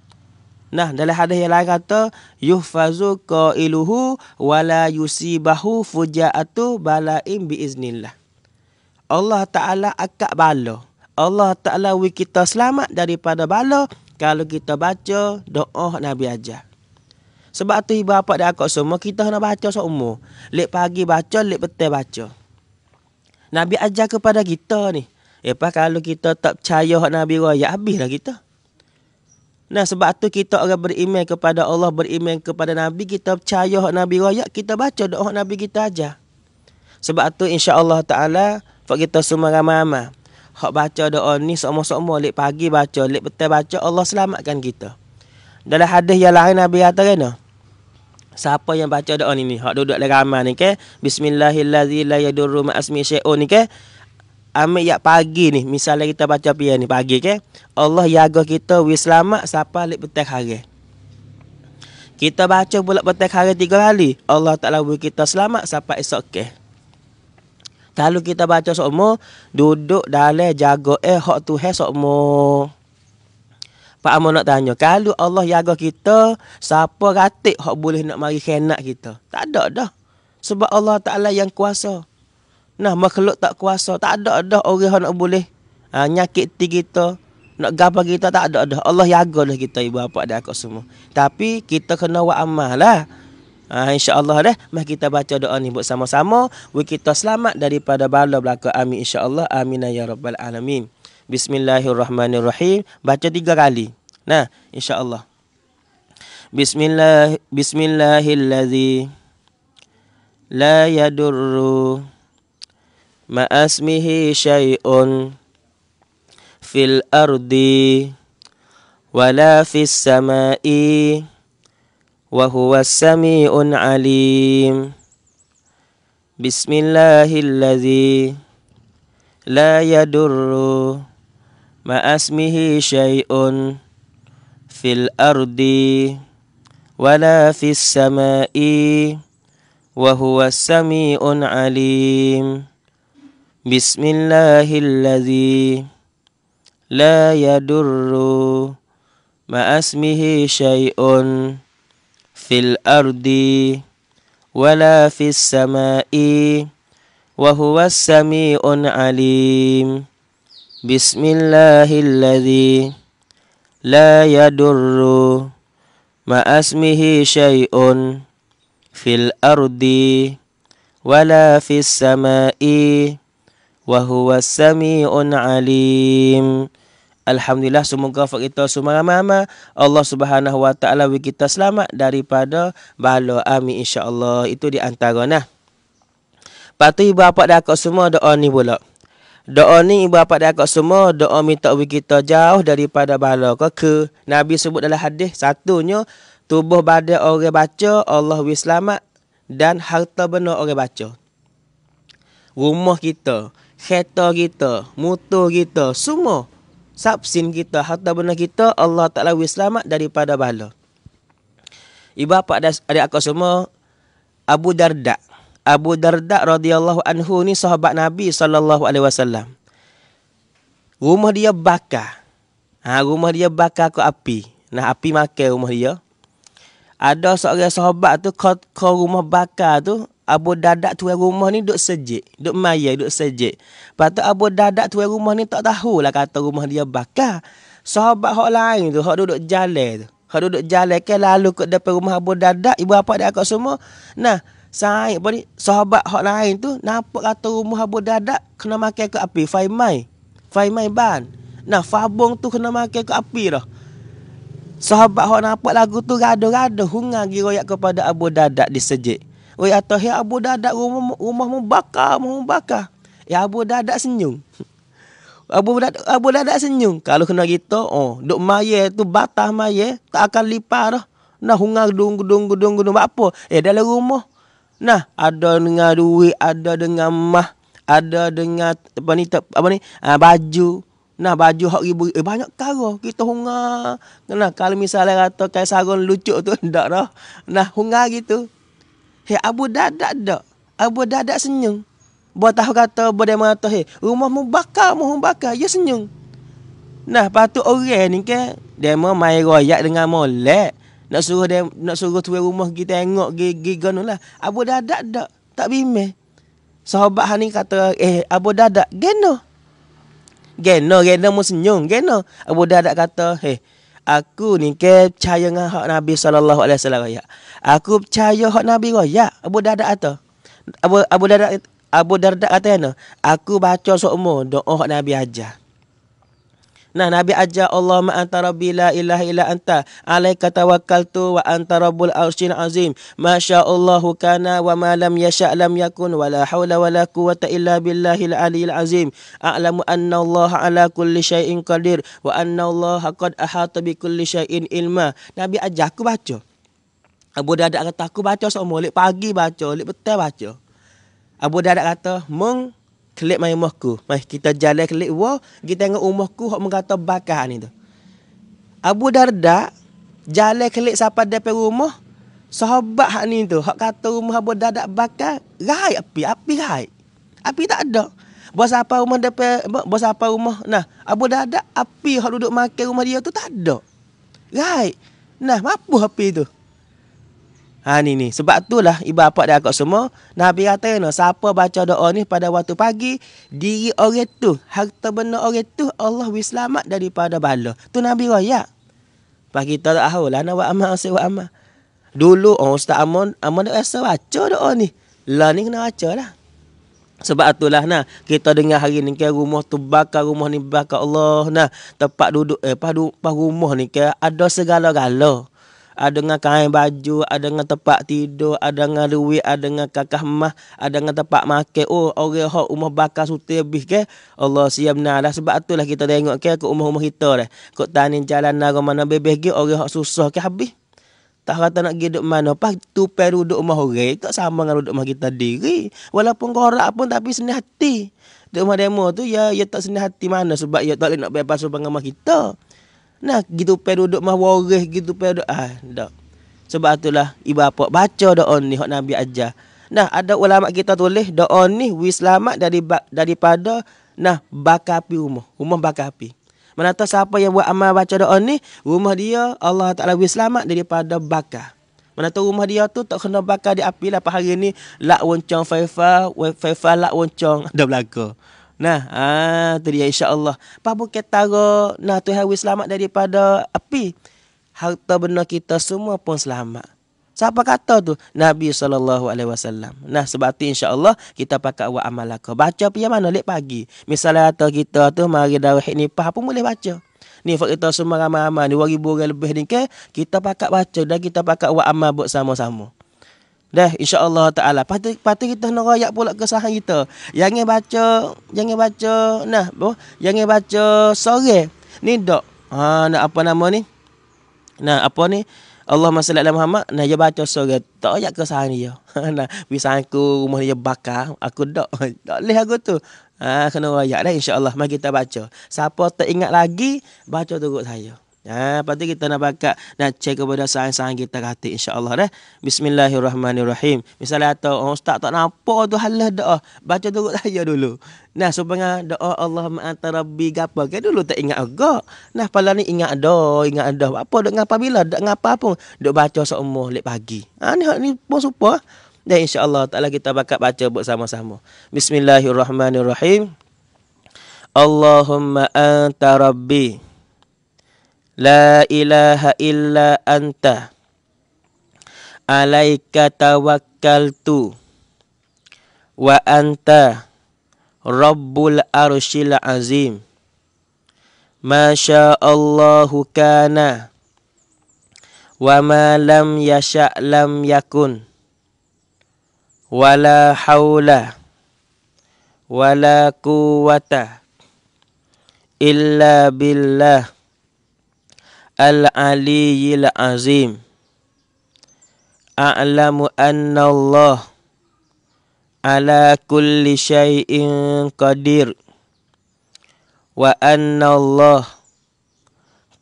Nah, dalam hadis yang lain kata, yuhfazu qailuhu wa la yusibahu fujaatu bala'in biiznillah. Allah Taala akak bala. Allah Taala wi kita selamat daripada bala kalau kita baca doa Nabi aja. Sebab tu ibu bapa dan akak semua kita nak baca seumur. Lek pagi baca, lek petang baca. Nabi aja kepada kita ni. Eh, kalau kita tak percaya Nabi raya, habislah kita. Nah sebab tu kita orang beriman kepada Allah, beriman kepada Nabi, kita percaya Nabi raya, kita baca doa Nabi kita aja. Sebab tu insya Allah Ta'ala, buat kita semua ramai-ramai. Hak baca doa ni semua-semua, lep pagi baca, lep petang baca, Allah selamatkan kita. Dalam hadis yang lain Nabi kata kena. Siapa yang baca doa ni ni? Hak duduk dalam ramai ni ke? Bismillahirrahmanirrahim. Bismillahirrahmanirrahim. Bismillahirrahmanirrahim ambil yak pagi ni misalnya kita baca pian ni pagi ke Allah jaga kita wi selamat sampai lek petang hari kita baca pula petang hari tiga kali Allah Taala wi kita selamat sampai esok ke kalau kita baca sokmo duduk dalam jaga eh hak tu he sokmo Pak Amo nak tanya, kalau Allah jaga kita, siapa ratik hak boleh nak mari khianat kita? Tak ada dah. Sebab Allah Ta'ala yang kuasa. Nah, makhluk tak kuasa. Tak ada dah orang nak boleh ha, ah, nyakiti kita. Nak gapa kita tak ada dah. Allah jaga dah kita ibu bapa dan akak semua. Tapi kita kena buat amal lah. Ha, InsyaAllah dah. Mari kita baca doa ni buat sama-sama. Buat kita selamat daripada bala belaka. Amin insyaAllah. Amin ya rabbal alamin. Bismillahirrahmanirrahim. Baca tiga kali. Nah, insyaAllah. Bismillah, Bismillahirrahmanirrahim. La yadurru. ما اسمه شيء في الأرض ولا في السماء وهو السميع العليم بسم الله الذي لا يدر ما اسمه شيء في الأرض ولا في السماء وهو السميع العليم بسم الله الذي لا يدر ما اسمه شيء في الأرض ولا في السماء وهو السميع العليم بسم الله الذي لا يدر ما اسمه شيء في الأرض ولا في السماء wa huwa samiun alim. Alhamdulillah semoga fak kita semua ramai Allah Subhanahu wa taala bagi kita selamat daripada bala amin insyaallah. Itu di antara nah. Patut ibu bapa dak semua doa ni pula. Doa ni ibu bapa dak semua doa minta bagi kita jauh daripada bala ke, ke. Nabi sebut dalam hadis satunya tubuh badan orang baca Allah wi dan harta benda orang baca. Rumah kita, kereta kita, motor kita, semua sapsin kita, harta benda kita Allah Taala wis selamat daripada bala. Ibu bapa ada ada aku semua Abu Darda. Abu Darda radhiyallahu anhu ni sahabat Nabi sallallahu alaihi wasallam. Rumah dia bakar. Ha, rumah dia bakar ke api. Nah api makan rumah dia. Ada seorang sahabat tu kau rumah bakar tu Abu Dadak tuan rumah ni duk sejik. Duk maya, duk sejik. Lepas Abu Dadak tuan rumah ni tak tahu lah kata rumah dia bakar. Sahabat hak lain tu, hak duduk jalan tu. Hak duduk jalan ke lalu ke depan rumah Abu Dadak, ibu apa dia akak semua. Nah, saya pun ni, sahabat hak lain tu, nampak kata rumah Abu Dadak kena makan ke api. mai, Faimai. mai ban. Nah, Fabong tu kena makan ke api dah. Sahabat hak nampak lagu tu, rada-rada hungang giroyak kepada Abu Dadak di sejik. Oi atau hei Abu Dadak rumah rumah membakar, membakar. Ya Abu Dadak senyum. Abu Dadak Abu Dadak senyum. Kalau kena gitu, oh, duk maye tu batah maye tak akan lipar dah. Nah hungar dung dung dung dung apa? Eh dalam rumah. Nah, ada dengan duit, ada dengan mah, ada dengan apa ni apa ni? Ah, baju. Nah baju hak ribu eh, banyak karo kita hunga, Nah kalau misalnya kata kain sarung lucu tu ndak dah. Nah hunga gitu. He Abu Dada dak. Abu Dada senyum. Bo tahu kata bo dia mata he, rumah mu bakar mu hum bakar. Ya senyum. Nah, patu orang ni ke, demo mai royak dengan molek. Nak suruh dia nak suruh tuai rumah kita tengok gigi ganulah. Abu Dada dak. Tak bimeh. Sahabat hani kata, eh Abu Dada, geno. Geno, geno mu senyum, geno. Abu Dada kata, heh, aku ni ke percaya dengan hak Nabi sallallahu alaihi wasallam raya. Aku percaya hak Nabi raya. Abu Darda kata. Abu Abu Darda Abu Darda kata ana, aku baca seumur doa hak Nabi ajar. Nah Nabi ajar Allah ma anta rabbi la ilaha illa anta alaika tawakkaltu wa anta rabbul arsyil azim masya Allahu kana wa ma lam yasha lam yakun wala haula wala quwata illa billahil aliyil azim a'lamu anna Allah ala kulli syai'in qadir wa anna Allah qad ahata bi kulli syai'in ilma Nabi ajar aku baca Abu Dada kata aku baca semua lik pagi baca lik petang baca Abu Dada kata meng klik mai rumahku. Mai kita jalan klik wa, kita tengok rumahku hok mengata bakar ni tu. Abu Darda jalan klik sampai depan rumah sahabat hak ni tu. Hok kata rumah Abu Darda bakar, rai api, api rai. Api tak ada. Bos apa rumah depan bos apa rumah nah Abu Darda api hok duduk makan rumah dia tu tak ada. Rai. Nah, apa api tu? Ha ni ni sebab itulah ibu bapa dan akak semua Nabi kata no, siapa baca doa ni pada waktu pagi diri orang tu harta benda orang tu Allah wis selamat daripada bala. Tu Nabi raya. Pak kita tak tahu lah nak buat amal asyik buat amal. Dulu oh, Ustaz Amon Amon dah rasa baca doa ni. Lah ni kena baca lah. Sebab itulah nah kita dengar hari ni ke rumah tu bakar rumah ni bakar Allah nah tempat duduk eh pas rumah ni ke ada segala-galanya ada dengan kain baju, ada dengan tempat tidur, ada dengan duit, ada dengan kakah mah, ada dengan tempat makan. Oh, orang hok umah bakar sutir habis ke? Allah siap nah. Dah sebab itulah kita tengok ke ke umah umah kita dah. Kok tanin jalan nak mana bebeh ke orang hok susah ke habis. Tak kata nak pergi duduk mana. Pas tu perlu duduk rumah orang. Tak sama dengan duduk rumah kita diri. Walaupun korak pun tapi seni hati. Duduk rumah demo tu ya ya tak seni hati mana. Sebab ya tak boleh nak bebas rumah kita. Nah gitu pe duduk mah waris gitu pe duduk ah dak. Sebab itulah ibu apa baca doa ni hok Nabi ajar. Nah ada ulama kita tulis doa ni wi selamat dari daripada nah bakar api rumah. Rumah bakar api. Mana tahu siapa yang buat amal baca doa ni, rumah dia Allah Taala wi selamat daripada bakar. Mana tahu rumah dia tu tak kena bakar di api lah pada hari ni lak woncong faifa faifa lak woncong dah belaka. Nah, ah tu dia insya-Allah. Apa pun kata nah Tuhan wis selamat daripada api. Harta benda kita semua pun selamat. Siapa kata tu? Nabi sallallahu alaihi wasallam. Nah, sebab tu insya-Allah kita pakai buat amal Baca pian mana lek pagi. Misalnya atau kita tu mari dah ni pah pun boleh baca. Ni fak kita semua ramai-ramai ni 2000 orang lebih ni ke kita pakai baca dan kita pakai buat amal buat sama-sama. Dah insya-Allah taala. Pasti pasti kita nak rayak pula ke sahan kita. Jangan baca, jangan baca nah, bo. Jangan baca sore. Ni dok. Ha nak apa nama ni? Nah, apa ni? Allah salli ala Muhammad. Nah, dia baca sore. Tak ayak ke sahan dia. nah, bisa aku rumah dia bakar, aku dok. tak leh aku tu. Ha kena rayak dah insya-Allah mari kita baca. Siapa tak ingat lagi baca turut saya. Ha, lepas tu kita nak bakat nak cek kepada sayang-sayang kita kata insyaAllah dah. Bismillahirrahmanirrahim. Misalnya kata oh, ustaz tak nampak tu halah doa. Baca tu saya dulu. Nah supaya doa Allah ma'ata rabbi gapa. Kan dulu tak ingat agak. Nah pala ni ingat doa, ingat doa. Apa dok ngapa bila, dok ngapa pun. Dok baca seumur lep pagi. Ha, ni, ni pun super. Dan insyaAllah taklah kita bakat baca bersama-sama. Bismillahirrahmanirrahim. Allahumma anta rabbi. La ilaha illa anta Alaika tawakkaltu Wa anta Rabbul arshil azim Masya Allahu kana Wa ma lam yasha' lam yakun Wa la hawla Wa la quwata Illa billah al-aliyyil azim a'lamu anna Allah ala kulli syai'in qadir wa anna Allah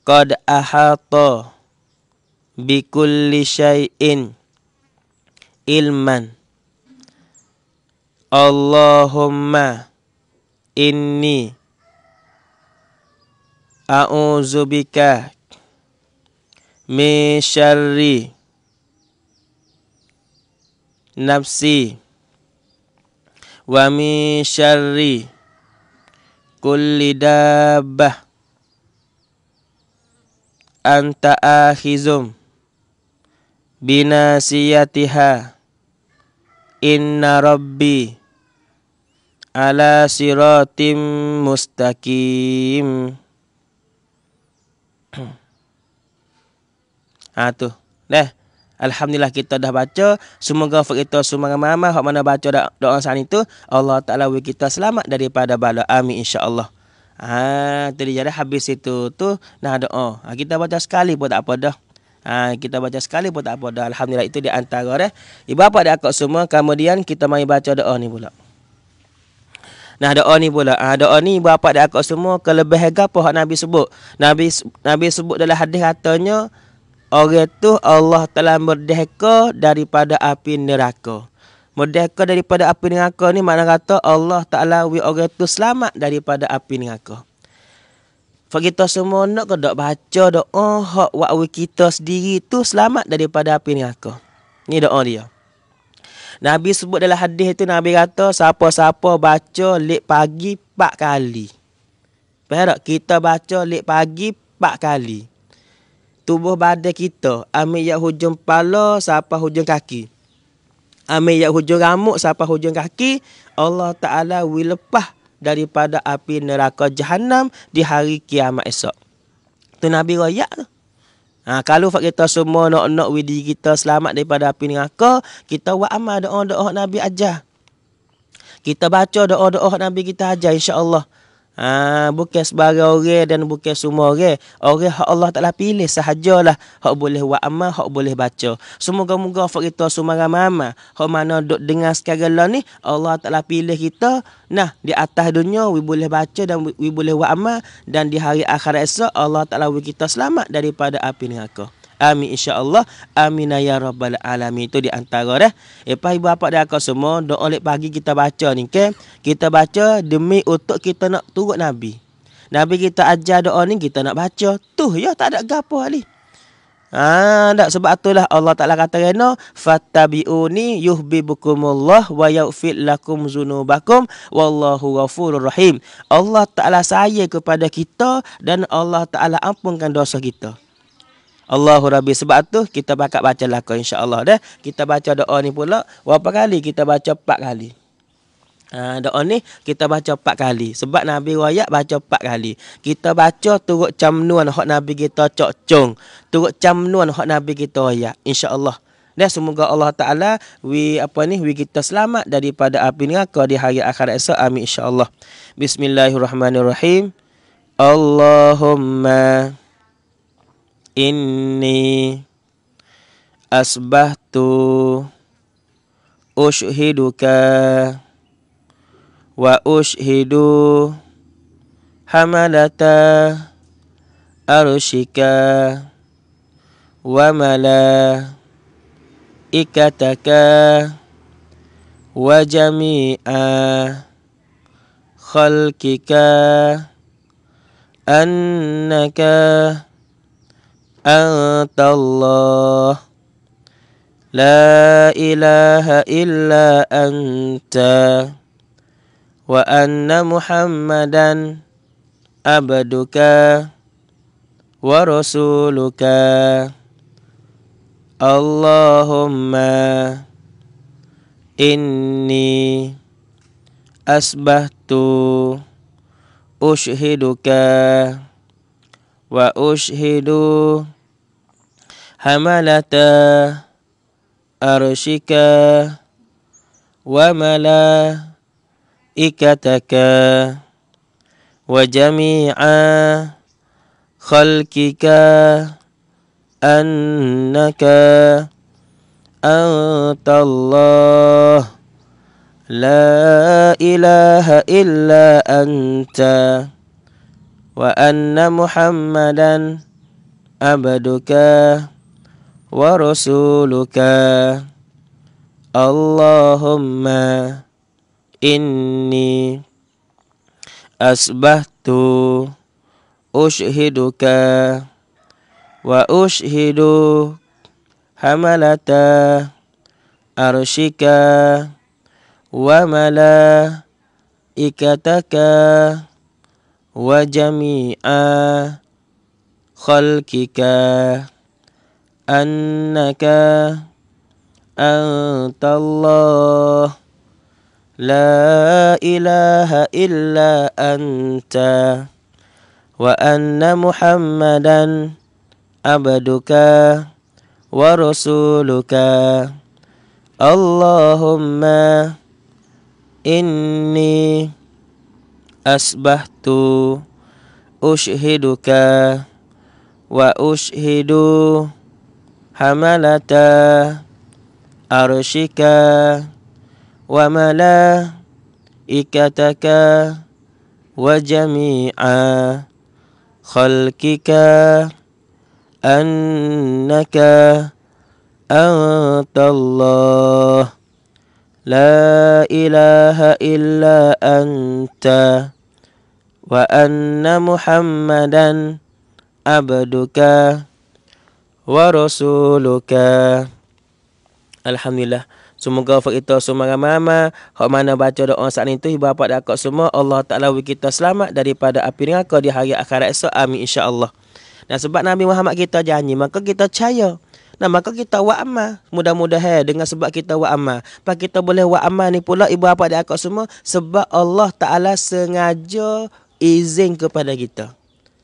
qad ahata bi kulli syai'in ilman Allahumma inni a'udzu Misyari Nafsi Wa misyari Kullidabah Anta ahizum Binasiyatiha Inna rabbi Ala siratim Mustaqim Ha tu. Dah. Alhamdulillah kita dah baca. Semoga fak kita semua ramai-ramai hak mana baca doa sana itu, Allah Taala bagi kita selamat daripada bala. Amin insya-Allah. Ha tadi jadi habis itu tu nah doa. Ha, kita baca sekali pun tak apa dah. Ha, kita baca sekali pun tak apa dah. Alhamdulillah itu di antara dah. Ibu bapa dah akak semua kemudian kita mari baca doa ni pula. Nah doa ni pula. Ah ha, doa ni ibu bapa dah akak semua kelebihan gapo hak Nabi sebut. Nabi Nabi sebut dalam hadis katanya orang tu Allah telah merdeka daripada api neraka. Merdeka daripada api neraka ni makna kata Allah Taala wi orang tu selamat daripada api neraka. Fak kita semua nak ke dak baca doa hak wak kita sendiri tu selamat daripada api neraka. Ni doa dia. Nabi sebut dalam hadis itu Nabi kata siapa-siapa baca lek pagi 4 kali. Perak Kita baca lek pagi 4 kali tubuh badan kita. Ambil yang hujung kepala siapa hujung kaki. Ambil yang hujung ramuk siapa hujung kaki. Allah Ta'ala will lepah daripada api neraka jahanam di hari kiamat esok. Itu Nabi Raya tu. Ha, kalau kita semua nak-nak widi kita selamat daripada api neraka, kita buat amal doa-doa Nabi ajar. Kita baca doa-doa Nabi kita ajar insya-Allah. Ha, bukan sebarang orang dan bukan semua orang. Orang hak Allah taklah pilih sahajalah hak boleh buat amal, hak boleh baca. Semoga-moga hak kita semua ramai Hak mana duk dengar sekarang lah ni, Allah taklah pilih kita nah di atas dunia we boleh baca dan we boleh buat amal dan di hari akhir esok Allah taklah we kita selamat daripada api ni neraka. Amin insya-Allah. Amin ya rabbal alamin. Itu di antara dah. Epa ibu bapa dan akak semua doa oleh pagi kita baca ni okay? Kita baca demi untuk kita nak turut Nabi. Nabi kita ajar doa ni kita nak baca. Tu, ya tak ada gapo ali. Ah, tak sebab itulah Allah Taala kata rena fattabiuni yuhibbukumullah wa yaghfir lakum dzunubakum wallahu ghafurur rahim. Allah Taala sayang kepada kita dan Allah Taala ampunkan dosa kita. Allahu Rabbi sebab tu kita pakat baca lakon insya-Allah dah. Kita baca doa ni pula berapa kali? Kita baca 4 kali. Ha, doa ni kita baca empat kali. Sebab Nabi Royak baca empat kali. Kita baca turut camnuan hak Nabi kita cocong cong. Turut camnuan hak Nabi kita Royak. InsyaAllah. Dan semoga Allah Ta'ala we apa ni we kita selamat daripada api neraka di hari akhirat esok. Amin insyaAllah. Bismillahirrahmanirrahim. Allahumma. إني أصبحت أشهدك وأشهد حملة أرشك وملائكتك وجميع خلقك أنك أنت الله لا إله إلا أنت وأن محمدا عبدك ورسولك اللهم إني أسبحت أشهدك وأشهدوا حملة أرشك وملائكتك وجميع خلقك أنك أنت الله لا إله إلا أنت وأن محمدا عبدك ورسولك اللهم إني أسبحت أشهدك وأشهد حملة أرشك وملائكتك وجميع خلقك أنك أنت الله لا إله إلا أنت وأن محمدا عبدك ورسولك اللهم إني أصبحت أشهدك وأشهد حملة عرشك وملائكتك وجميع خلقك أنك أنت الله لا إله إلا أنت وأن محمدا عبدك ورسولك الحمد Alhamdulillah. Semoga untuk kita semua ramai-ramai Hak mana baca doa saat ini Ibu bapa dan akak semua Allah Ta'ala beri kita selamat Daripada api neraka di hari akhirat esok Amin insyaAllah Dan sebab Nabi Muhammad kita janji Maka kita percaya Nah maka kita buat amal. Mudah-mudahan eh, dengan sebab kita buat amal. Pak kita boleh buat amal ni pula ibu bapa dan akak semua sebab Allah Taala sengaja izin kepada kita.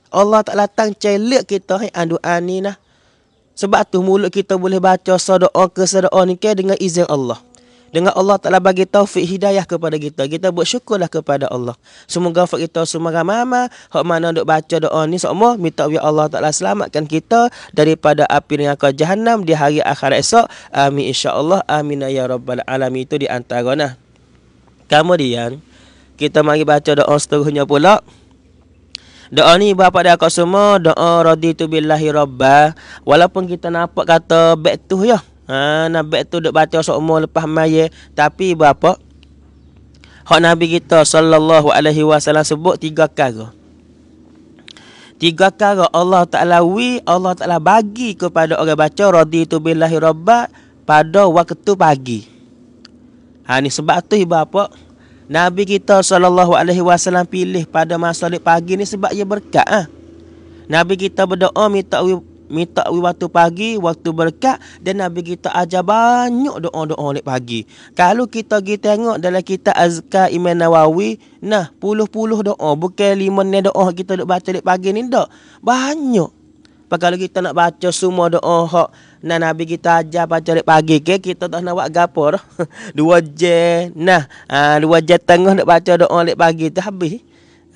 Allah Taala tang celak kita hai eh, doa ni nah. Sebab tu mulut kita boleh baca sedekah ke sedekah ni ke dengan izin Allah. Dengan Allah Ta'ala bagi taufik hidayah kepada kita. Kita buat syukurlah kepada Allah. Semoga fak kita semua ramai-ramai. Hak mana duk baca doa ni semua. Minta biar Allah Ta'ala selamatkan kita. Daripada api yang akan jahannam di hari akhirat esok. Amin insyaAllah. Amin ya Rabbal Alamin. Itu di antara nah. Kemudian. Kita mari baca doa seterusnya pula. Doa ni bapak dia kau semua. Doa raditu billahi rabbah. Walaupun kita nampak kata back to ya. Ha, Nabi tu duk baca sok sokmo lepas maya. Tapi berapa? Hak Nabi kita sallallahu alaihi wasallam sebut tiga kali. Tiga kali Allah Ta'ala wi, Allah Ta'ala bagi kepada orang baca radhi tu billahi rabbah pada waktu pagi. Ha, ni sebab tu ibu apa? Nabi kita sallallahu alaihi wasallam pilih pada masa pagi ni sebab ia berkat ha? Nabi kita berdoa minta minta waktu pagi, waktu berkat dan Nabi kita ajar banyak doa-doa lek pagi. Kalau kita pergi tengok dalam kitab Azka Imam Nawawi, nah puluh-puluh doa, bukan lima ni doa kita duk baca lek pagi ni dak. Banyak. Pak kalau kita nak baca semua doa hak nah, Nabi kita ajar baca lek pagi ke kita dah nak buat gapo dah. dua jam, nah, ah dua je tengah nak baca doa lek pagi tu habis.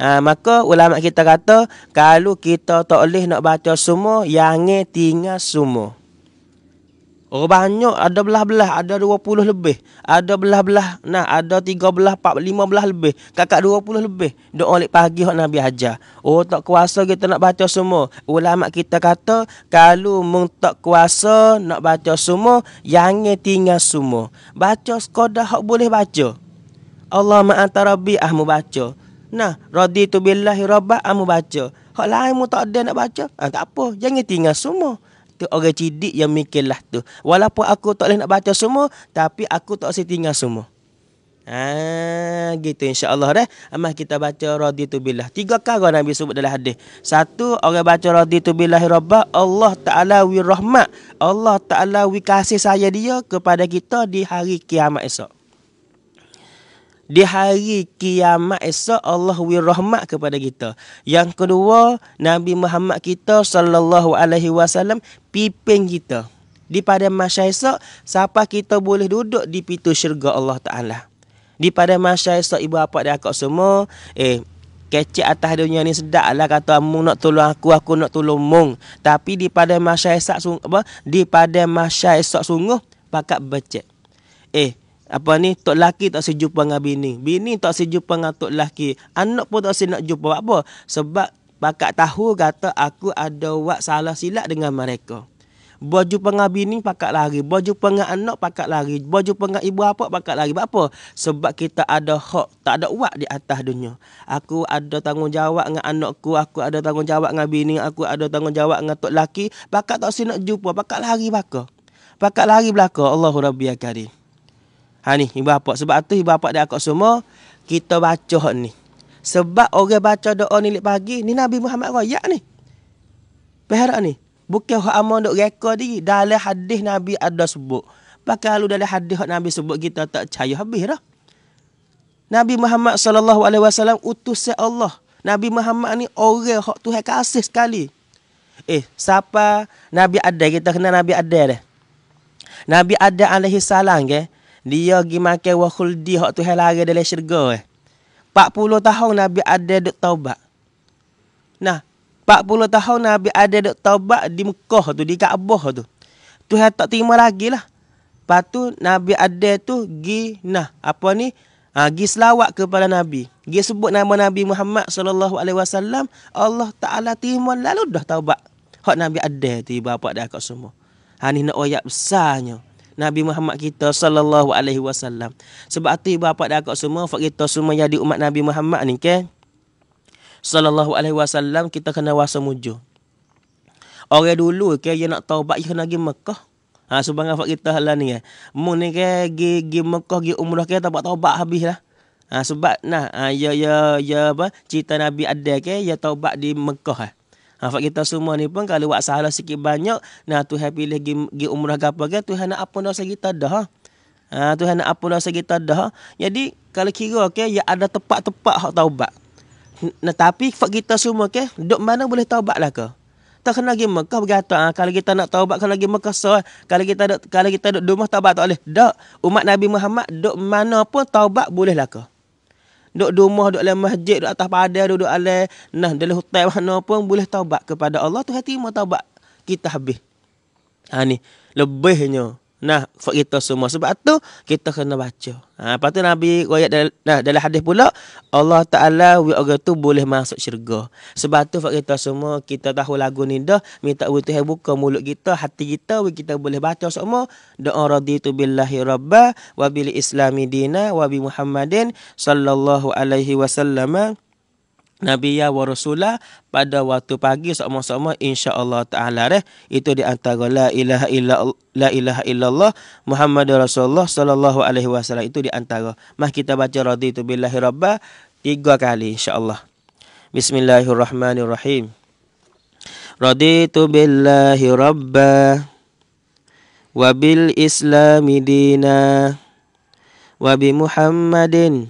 Ha, maka ulama kita kata kalau kita tak boleh nak baca semua yang tinggal semua. Orang banyak ada belah-belah ada 20 lebih. Ada belah-belah nah ada 13 45 belah lebih. Kakak 20 lebih. Doa oleh pagi hok Nabi aja. Oh tak kuasa kita nak baca semua. Ulama kita kata kalau mung tak kuasa nak baca semua yang tinggal semua. Baca sekodah hok boleh baca. Allah ma'antarabi ahmu baca. Nah, radhi tu billahi rabbah ah, amu baca. Hak lain mu tak ada nak baca. Ah tak apa, jangan tinggal semua. Tu orang cidik yang mikirlah tu. Walaupun aku tak boleh nak baca semua, tapi aku tak boleh tinggal semua. Ah gitu insyaallah deh. Amah kita baca raditu billah. Tiga kali Nabi sebut dalam hadis. Satu orang baca Tu billahi rabba Allah taala wi Allah taala wi kasih saya dia kepada kita di hari kiamat esok di hari kiamat esok Allah will rahmat kepada kita. Yang kedua, Nabi Muhammad kita sallallahu alaihi wasallam pimpin kita. Di pada masa esok siapa kita boleh duduk di pintu syurga Allah Taala. Di pada masa esok ibu bapa dan akak semua eh kecik atas dunia ni sedak lah kata mung nak tolong aku aku nak tolong mung tapi di pada masa esok apa di pada masa esok sungguh pakak becek eh apa ni tok laki tak sejumpa dengan bini bini tak sejumpa dengan tok laki anak pun tak se nak jumpa apa sebab pakak tahu kata aku ada buat salah silap dengan mereka Baju pengah bini pakat lari. Baju pengah anak pakak lari. Baju pengah ibu apa pakak lari. Sebab apa? Sebab kita ada hak. Tak ada wak di atas dunia. Aku ada tanggungjawab dengan anakku. Aku ada tanggungjawab dengan bini. Aku ada tanggungjawab dengan tok laki. Pakak tak se nak jumpa. pakak lari pakat. pakak lari belakang. Allahu Rabbi Ha ni ibu bapa sebab tu ibu bapa dan akak semua kita baca ni. Sebab orang baca doa ni lepas pagi ni Nabi Muhammad raya ni. perak ni. Bukan hak amon dok reka diri dalam hadis Nabi ada sebut. Pakai lalu dalam hadis hak Nabi sebut kita tak percaya habis dah. Nabi Muhammad sallallahu alaihi wasallam utus Allah. Nabi Muhammad ni orang hak Tuhan kasih sekali. Eh, siapa Nabi ada kita kenal Nabi ada dah. Nabi ada alaihi salam ke? Okay? Dia pergi makan wa khuldi hak Tuhan lari dalam syurga eh. 40 tahun Nabi ada duk taubat. Nah, 40 tahun Nabi ada duk taubat di Mekah tu, di Kaabah tu. tu Tuhan tak terima lagi lah. Patu Nabi ada tu gi nah, apa ni? Ha, gi selawat kepada Nabi. Gi sebut nama Nabi Muhammad sallallahu alaihi wasallam, Allah Taala terima lalu dah taubat. Hak Nabi ada tu ibu bapa dah semua. Ha ni nak oyak besarnya. Nabi Muhammad kita sallallahu alaihi wasallam. Sebab itu bapak dan akak semua fak kita semua jadi umat Nabi Muhammad ni ke? Sallallahu alaihi wasallam kita kena wasa mujur. Orang dulu ke yang nak taubat dia kena pergi Mekah. Ha sebab fak kita hal lah ni. Eh. Mun ni ke gi gi Mekah gi umrah ke tak taubat habis lah. Ha, sebab nah ha, ya ya ya apa cerita Nabi ada ke ya taubat di Mekah. Ha. Nampak ha, kita semua ni pun kalau buat salah sikit banyak, nah Tuhan pilih pergi umrah ke apa ke, Tuhan nak apa dosa kita dah. Ha, Tuhan nak apa dosa kita dah. Jadi kalau kira okey, ya ada tempat-tempat, tepat hak taubat. Nah tapi kita semua okey, dok mana boleh taubatlah ke? Tak kena pergi Mekah berkata, ha, kalau kita nak taubat, kalau pergi Mekah, so, eh. kalau kita duk, kalau kita duduk rumah, taubat tak boleh. Tak, umat Nabi Muhammad, duduk mana pun taubat boleh lah kau duk rumah duk dalam masjid duk atas padang duk duk alai nah dalam hutan mana pun boleh taubat kepada Allah tu hati mau taubat kita habis ha ni lebihnya nah for kita semua sebab tu kita kena baca ha lepas tu nabi royak dalam, dalam hadis pula Allah taala we orang tu boleh masuk syurga sebab tu for kita semua kita tahu lagu ni dah minta we tu buka mulut kita hati kita we kita boleh baca semua doa raditu billahi rabba wa bil islami dina wa bi muhammadin sallallahu alaihi wasallam Nabi ya wa rasulah pada waktu pagi sama-sama insya-Allah taala eh itu di antara la ilaha illa la ilaha illallah Muhammad Rasulullah sallallahu alaihi wasallam itu di antara mah kita baca raditu billahi rabba tiga kali insya-Allah Bismillahirrahmanirrahim Raditu billahi rabba wa bil islami dina wa bi Muhammadin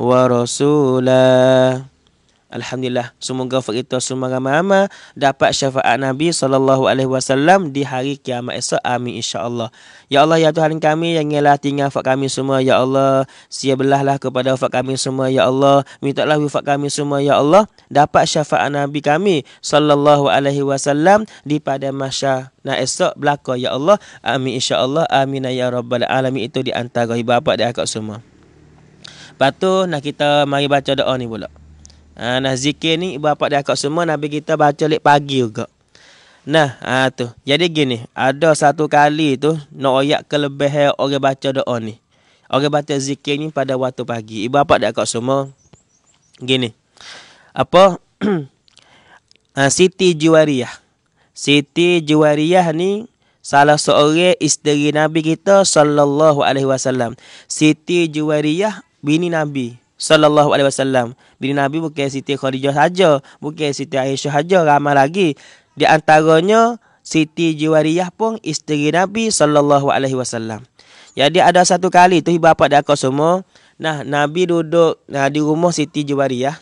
wa rasulah. Alhamdulillah, semoga fakta semua ramai-ramai dapat syafaat Nabi Sallallahu Alaihi Wasallam di hari kiamat esok. Amin Insya Allah. Ya Allah, ya Tuhan kami yang ialah tinggal fakta kami semua. Ya Allah, siabelahlah kepada fakta kami semua. Ya Allah, mintalah wifat kami semua. Ya Allah, dapat syafaat Nabi kami Sallallahu Alaihi Wasallam di pada masa Nah esok belakang ya Allah. Amin Insya Allah. Amin ya Rabbal Alamin. Itu di antara ibu bapa dan akak semua. Lepas tu nak kita mari baca doa ni pula. Ha, nah zikir ni ibu bapa dia akak semua Nabi kita baca lek pagi juga. Nah, ha, tu. Jadi gini, ada satu kali tu nak oyak kelebihan orang baca doa ni. Orang baca zikir ni pada waktu pagi. Ibu bapa dia akak semua gini. Apa? ha, Siti Juwariyah. Siti Juwariyah ni salah seorang isteri Nabi kita sallallahu alaihi wasallam. Siti Juwariyah bini Nabi sallallahu alaihi wasallam. Bini Nabi bukan Siti Khadijah saja, bukan Siti Aisyah saja, ramai lagi. Di antaranya Siti Jiwariyah pun isteri Nabi sallallahu alaihi wasallam. Jadi ada satu kali tu ibu bapa kau semua, nah Nabi duduk nah, di rumah Siti Jiwariyah.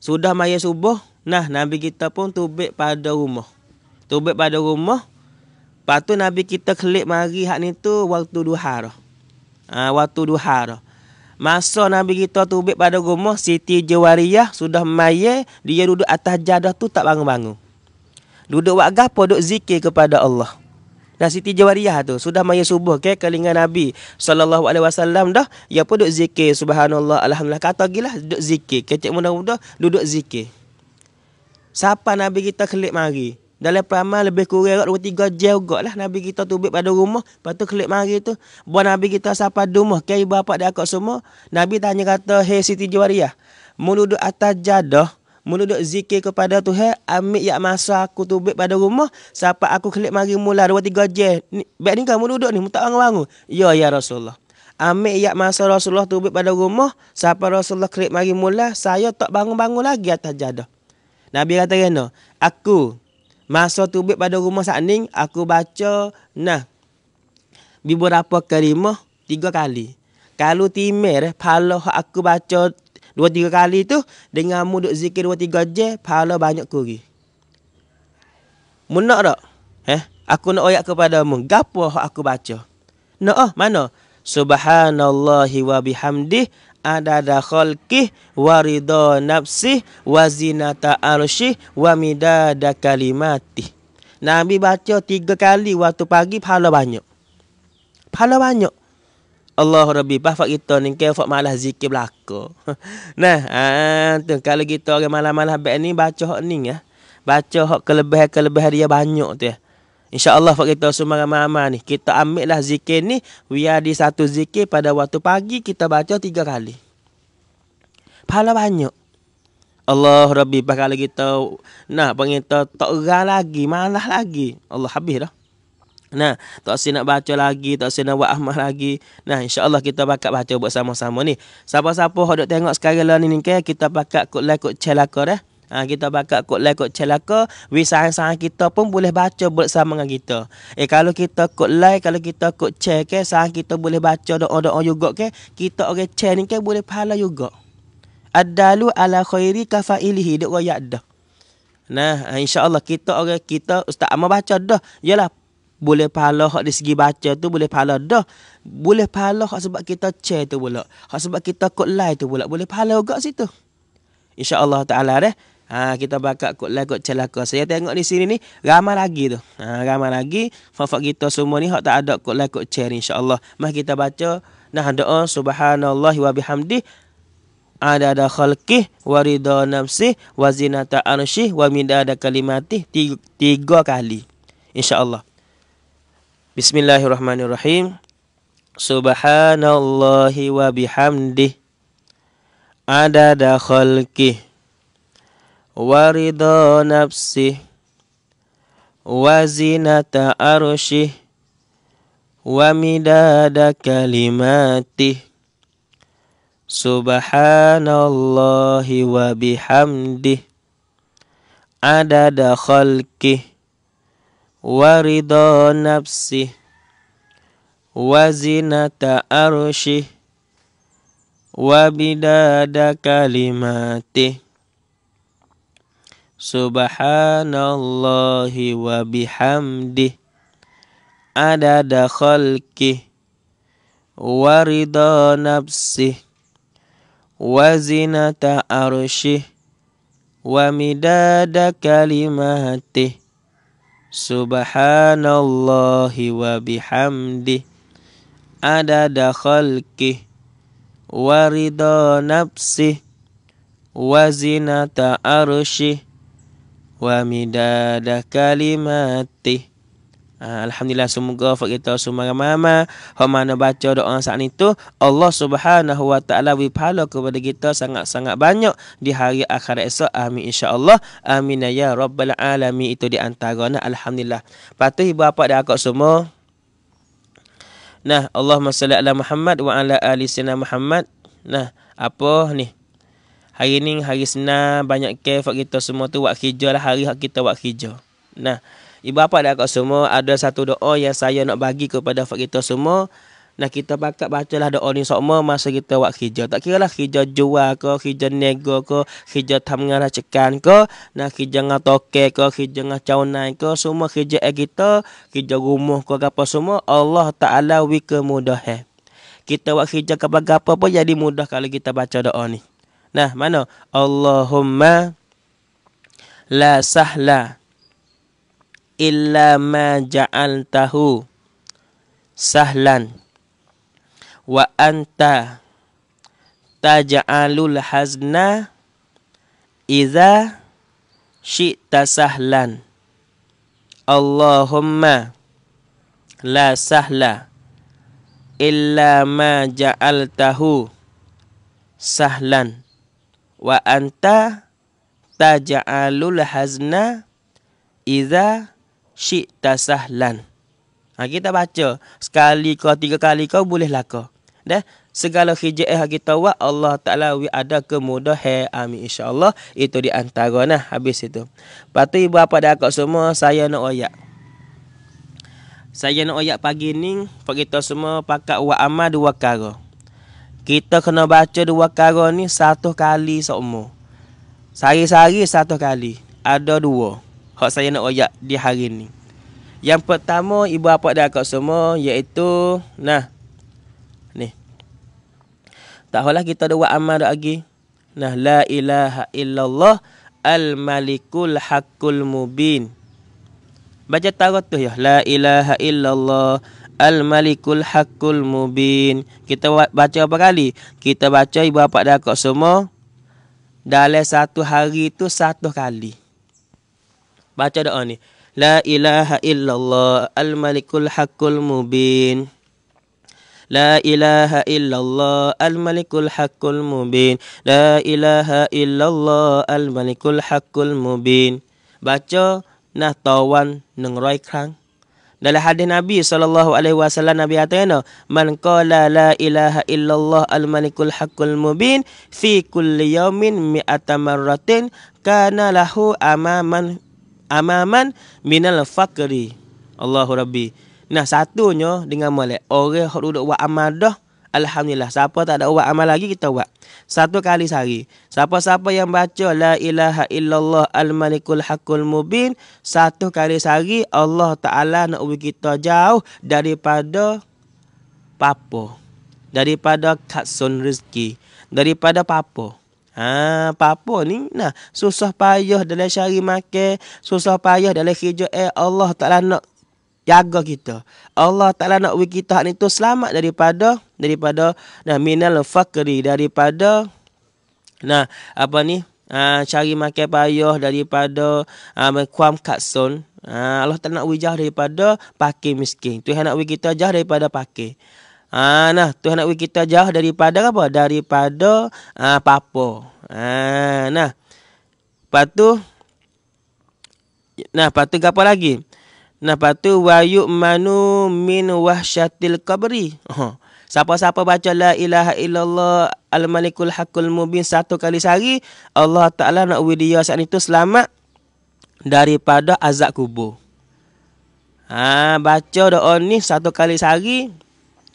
Sudah mai subuh, nah Nabi kita pun tubik pada rumah. Tubik pada rumah. Lepas tu Nabi kita kelik mari hak ni tu waktu duha Ah, Ha, waktu duha dah. Masa Nabi kita tubik pada rumah Siti Jawariyah sudah maya dia duduk atas jadah tu tak bangun-bangun. Duduk buat gapo duduk zikir kepada Allah. Dan Siti Jawariyah tu sudah maya subuh ke kelingan Nabi sallallahu alaihi dah dia pun duduk zikir subhanallah alhamdulillah kata gilah duduk zikir kecik muda-muda duduk zikir. Siapa Nabi kita kelik mari? Dalam peramal lebih kurang kot 2 3 jam kot lah Nabi kita tubik pada rumah Lepas tu kelip mari tu Buat Nabi kita sampai rumah Kaya bapak dia kot semua Nabi tanya kata Hei Siti Jawariah Muluduk atas jadah Muluduk zikir kepada Tuhan Ambil yang masa aku tubik pada rumah Sampai aku kelip mari mula 2 3 jam ni, Baik ni kan muluduk ni Muntah orang bangun Ya ya Rasulullah Ambil yang masa Rasulullah tubik pada rumah Sampai Rasulullah kelip mari mula Saya tak bangun-bangun lagi atas jadah Nabi kata kena Aku Masa tu bib pada rumah saat ni, aku baca nah. Beberapa kalimah tiga kali. Kalau timir, pahala aku baca dua tiga kali tu dengan muduk zikir dua tiga je pahala banyak kuri. Muna tak? Eh, aku nak oyak kepada mu. Gapo aku baca? Nak ah, mana? Subhanallah, wa bihamdi ada khalqih wa ridha nafsih wazina zinata arsyih wamida midada kalimati. Nabi baca tiga kali waktu pagi pahala banyak. Pahala banyak. Allah Rabbi bahfak kita ni ke fak malah zikir belaka. nah, antun ha, kalau kita orang malam-malam ni baca hok ni ya. Baca hok kelebihan-kelebihan dia banyak tu ya. InsyaAllah Allah kita semua ramai-ramai ni kita ambil lah zikir ni biar di satu zikir pada waktu pagi kita baca tiga kali. Pahala banyak. Allah Rabbi pahala kita nah kita tak ra lagi, malah lagi. Allah habis dah. Nah, tak usah nak baca lagi, tak usah nak buat amal lagi. Nah, insya-Allah kita bakat baca buat sama-sama ni. Siapa-siapa hok tengok sekarang lah ni ni kita bakat kod like kod channel lah aku Eh? ha, kita bakat kot lain kot celaka wisahan-sahan kita pun boleh baca bersama dengan kita eh kalau kita kot lain kalau kita kot cek ke sahan kita boleh baca doa-doa juga ke kita orang cek ni ke boleh pahala juga adalu ala khairi kafailihi dak royak dah nah ha, insyaallah kita orang kita ustaz ama baca dah yalah boleh pahala hak di segi baca tu boleh pahala dah boleh pahala hak sebab kita cek tu pula hak sebab kita kot lain tu pula boleh pahala juga situ insyaallah taala deh ha, kita bakat kot lah kot celaka. Saya tengok di sini ni ramai lagi tu. Ha, ramai lagi. Fafak kita semua ni hak tak ada kot lah kot cer insyaAllah. Mari kita baca. Nah doa subhanallah wa bihamdih. Ada ada khalqih wa ridha nafsih wa zinata arsyih wa minda ada kalimatih. Tiga, tiga kali. InsyaAllah. Bismillahirrahmanirrahim. Subhanallah wa bihamdih. Adada khalqih. ورضا نفسه وزنة أرشه ومداد كلماته سبحان الله وبحمده عدد خلقه ورضا نفسه وزنة أرشه ومداد كلماته Subhanallahi wa bihamdih Adada khalqih Warida nafsih Wazinata arshih Wamidada kalimatih Subhanallahi wa bihamdih Adada khalqih Warida nafsih Wazinata arshih wa midada kalimati. Ah, alhamdulillah semoga fak kita semua mama ho mana baca doa saat ni tu Allah Subhanahu wa taala wi pahala kepada kita sangat-sangat banyak di hari akhir esok amin insyaallah amin ya rabbal alamin itu di antara nah alhamdulillah patuh ibu bapa dan akak semua nah Allahumma salli ala Muhammad wa ala ali sayyidina Muhammad nah apa ni Hari ni hari senang, banyak kef buat kita semua tu buat kerja lah hari hak kita buat kerja. Nah, ibu bapa dah kakak semua ada satu doa yang saya nak bagi kepada buat kita semua. Nah, kita bakat lah doa ni semua masa kita buat kerja. Tak kira lah kerja jual ke, kerja nego ke, kerja tamngan racikan lah ke, nah kerja ngah toke ke, kerja ngah caun naik ke, semua kerja kita, kerja rumah ke apa semua Allah Taala wi kemudahan. Kita buat kerja kepada apa pun jadi mudah kalau kita baca doa ni. Nah, mana? Allahumma la sahla illa ma ja'altahu sahlan wa anta taj'alul hazna idza syi'ta sahlan Allahumma la sahla illa ma ja'altahu sahlan wa anta taja'alul hazna iza syi'ta sahlan. Ha, kita baca sekali ke tiga kali kau boleh laka. Dah segala khijik yang kita buat Allah Taala wi ada kemudahan amin insyaallah itu di antara nah habis itu. Patu ibu apa dah kau semua saya nak oyak. Saya nak oyak pagi ni, kita semua pakat wa amal dua kali. Kita kena baca dua kara ni satu kali seumur. Sehari-sehari satu kali. Ada dua. Hak saya nak oyak di hari ni. Yang pertama ibu bapa dan akak semua iaitu nah. Ni. Tak halah kita ada buat amal lagi. Nah la ilaha illallah al-malikul hakul mubin. Baca tarot tu ya. La ilaha illallah Al-Malikul Hakul Mubin. Kita baca berapa kali? Kita baca ibu bapa dah semua. Dalam satu hari itu satu kali. Baca doa ni. La ilaha illallah al-malikul hakul mubin. La ilaha illallah al-malikul hakul mubin. La ilaha illallah al-malikul hakul mubin. Baca nah tawan nengroy krang. Dalam hadis Nabi sallallahu alaihi wasallam Nabi kata kena man qala la ilaha illallah al-malikul Hakul mubin fi kulli yawmin mi'ata marratin kana lahu amaman amaman minal fakri. Allahu rabbi. Nah satunya dengan molek orang hok duduk buat amal Alhamdulillah Siapa tak ada buat amal lagi kita buat Satu kali sehari Siapa-siapa yang baca La ilaha illallah al-malikul haqqul mubin Satu kali sehari Allah Ta'ala nak ubi kita jauh Daripada Papa Daripada katsun rizki, Daripada papa Ha, apa ni? Nah, susah payah dalam cari makan, susah payah dalam hijau eh Allah Taala nak jaga kita. Allah Taala nak bagi kita hak ni tu selamat daripada daripada nah minal fakri daripada nah apa ni? Uh, cari makan payah daripada uh, ah, kuam katsun. Uh, ah, Allah Taala nak wijah daripada pakai miskin. tu nak wijah kita jah daripada pakai. Ah nah tu nak wijah kita jah daripada apa? Daripada uh, papa. Ah nah. patu Nah, patu apa lagi? Nah patu wayuk manu min wahsyatil qabri. Siapa-siapa baca la ilaha illallah al-malikul haqqul mubin satu kali sehari, Allah Taala nak widya saat itu selamat daripada azab kubur. Ha, baca doa ni satu kali sehari,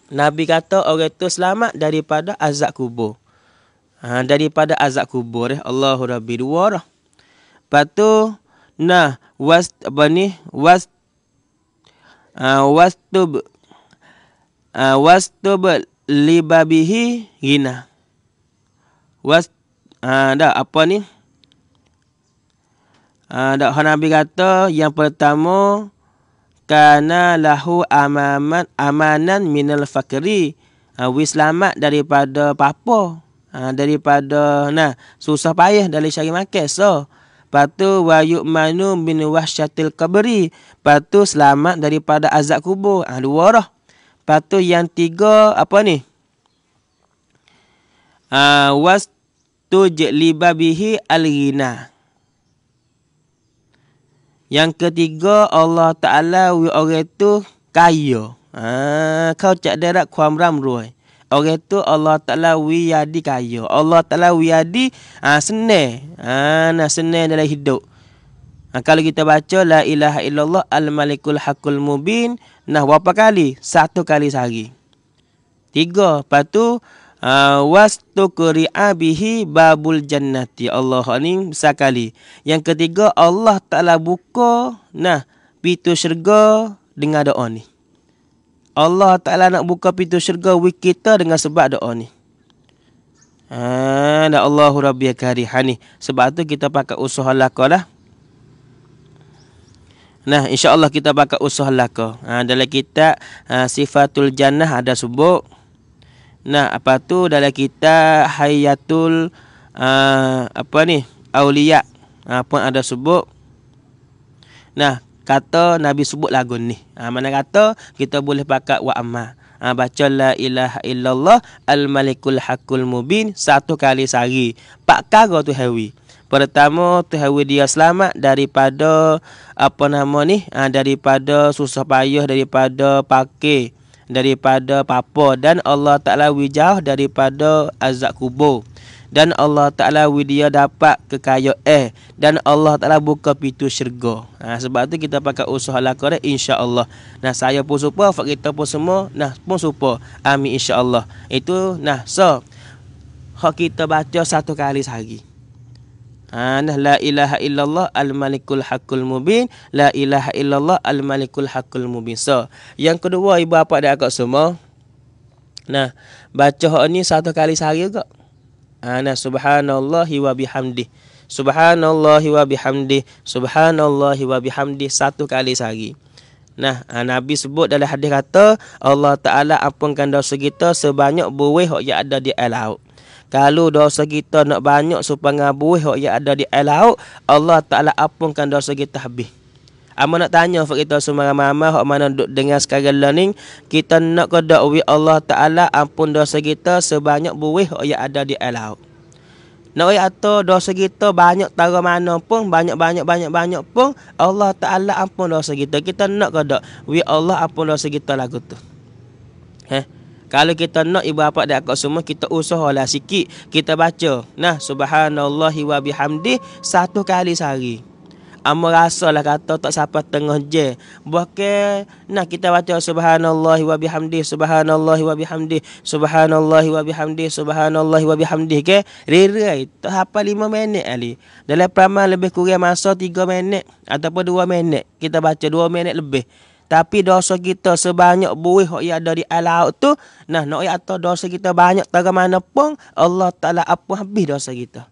Nabi kata orang itu selamat daripada azab kubur. Ha, daripada azab kubur eh Allahu rabbi duwar. Patu nah was apa ni? Was Ah, wastub uh, wastub libabihi gina was ada ah, apa ni ada uh, Nabi kata yang pertama karena lahu amanat amanan minal fakri uh, wis selamat daripada papa uh, daripada nah susah payah dari cari makan so Patu wayuk manu bin wahsyatil kabri. Patu selamat daripada azab kubur. Ah ha, dua dah. Patu yang tiga apa ni? Ah was was tujlibabihi alghina. Yang ketiga Allah Taala wi orang tu kaya. Ah kau cak derak kuam ramruai orang tu Allah Taala wiyadi kaya. Allah Taala wiyadi ha, senang. Ha, nah senang dalam hidup. Ha, kalau kita baca la ilaha illallah al-malikul haqqul mubin, nah berapa kali? Satu kali sehari. Tiga. Lepas tu ha, was tukuri abihi babul jannati. Allah ni besar kali. Yang ketiga Allah Taala buka nah pintu syurga dengan doa ni. Allah Ta'ala nak buka pintu syurga with kita dengan sebab doa ni. Ha, Allahu Rabbi ni. Sebab tu kita pakai usaha laka lah. Nah, insyaAllah kita pakai usaha laka. Ha, dalam kitab ha, Sifatul Jannah ada sebut. Nah, apa tu dalam kita Hayatul ha, apa ni? Auliyah. Ha, pun ada sebut. Nah, kata Nabi sebut lagu ni. Ha, mana kata kita boleh pakai wa amma. Ha, baca la ilaha illallah al-malikul hakul mubin satu kali sehari. Pak kara tu hewi. Pertama tu dia selamat daripada apa nama ni? Ha, daripada susah payah daripada pakai daripada papa dan Allah Taala wijah daripada azab kubur dan Allah Taala dia dapat kekayaan eh dan Allah Taala buka pintu syurga. Ha, sebab tu kita pakai usaha lakon eh, insya-Allah. Nah saya pun serupa, fak kita pun semua nah pun serupa. Amin insya-Allah. Itu nah so hak kita baca satu kali sehari. Ha, nah, la ilaha illallah al-malikul hakul mubin La ilaha illallah al-malikul hakul mubin So, yang kedua ibu bapa dan akak semua Nah, baca hak ni satu kali sehari juga Ana subhanallahi wa bihamdi. Subhanallahi wa bihamdi. Subhanallahi wa bihamdi satu kali sehari. Nah, ah, Nabi sebut dalam hadis kata Allah Taala ampunkan dosa kita sebanyak buih yang ada di air laut. Kalau dosa kita nak banyak supaya buih yang ada di air laut, Allah Taala ampunkan dosa kita habis. Amma nak tanya fak kita semua ramai-ramai hok mana duk dengar sekarang learning, kita nak ke dakwi Allah Taala ampun dosa kita sebanyak buih hok yang ada di alau. Nak ayat atau dosa kita banyak tara mana pun banyak-banyak banyak-banyak pun Allah Taala ampun dosa kita. Kita nak ke dak Allah ampun dosa kita lagu tu. Heh. Kalau kita nak ibu bapa dan kok semua kita usahalah sikit kita baca. Nah subhanallahi wa bihamdi satu kali sehari. Amo rasa lah kata tak siapa tengah je. Buah ke, nah kita baca subhanallah wa bihamdi, subhanallah wa bihamdi, subhanallah wa bihamdi, subhanallah wa bihamdi ke. Rirai, tak apa lima minit Ali. Dalam peramah lebih kurang masa tiga minit ataupun dua minit. Kita baca dua minit lebih. Tapi dosa kita sebanyak buih yang ada di alaut tu. Nah, nak no, atau dosa kita banyak tak mana pun. Allah Ta'ala apa habis dosa kita.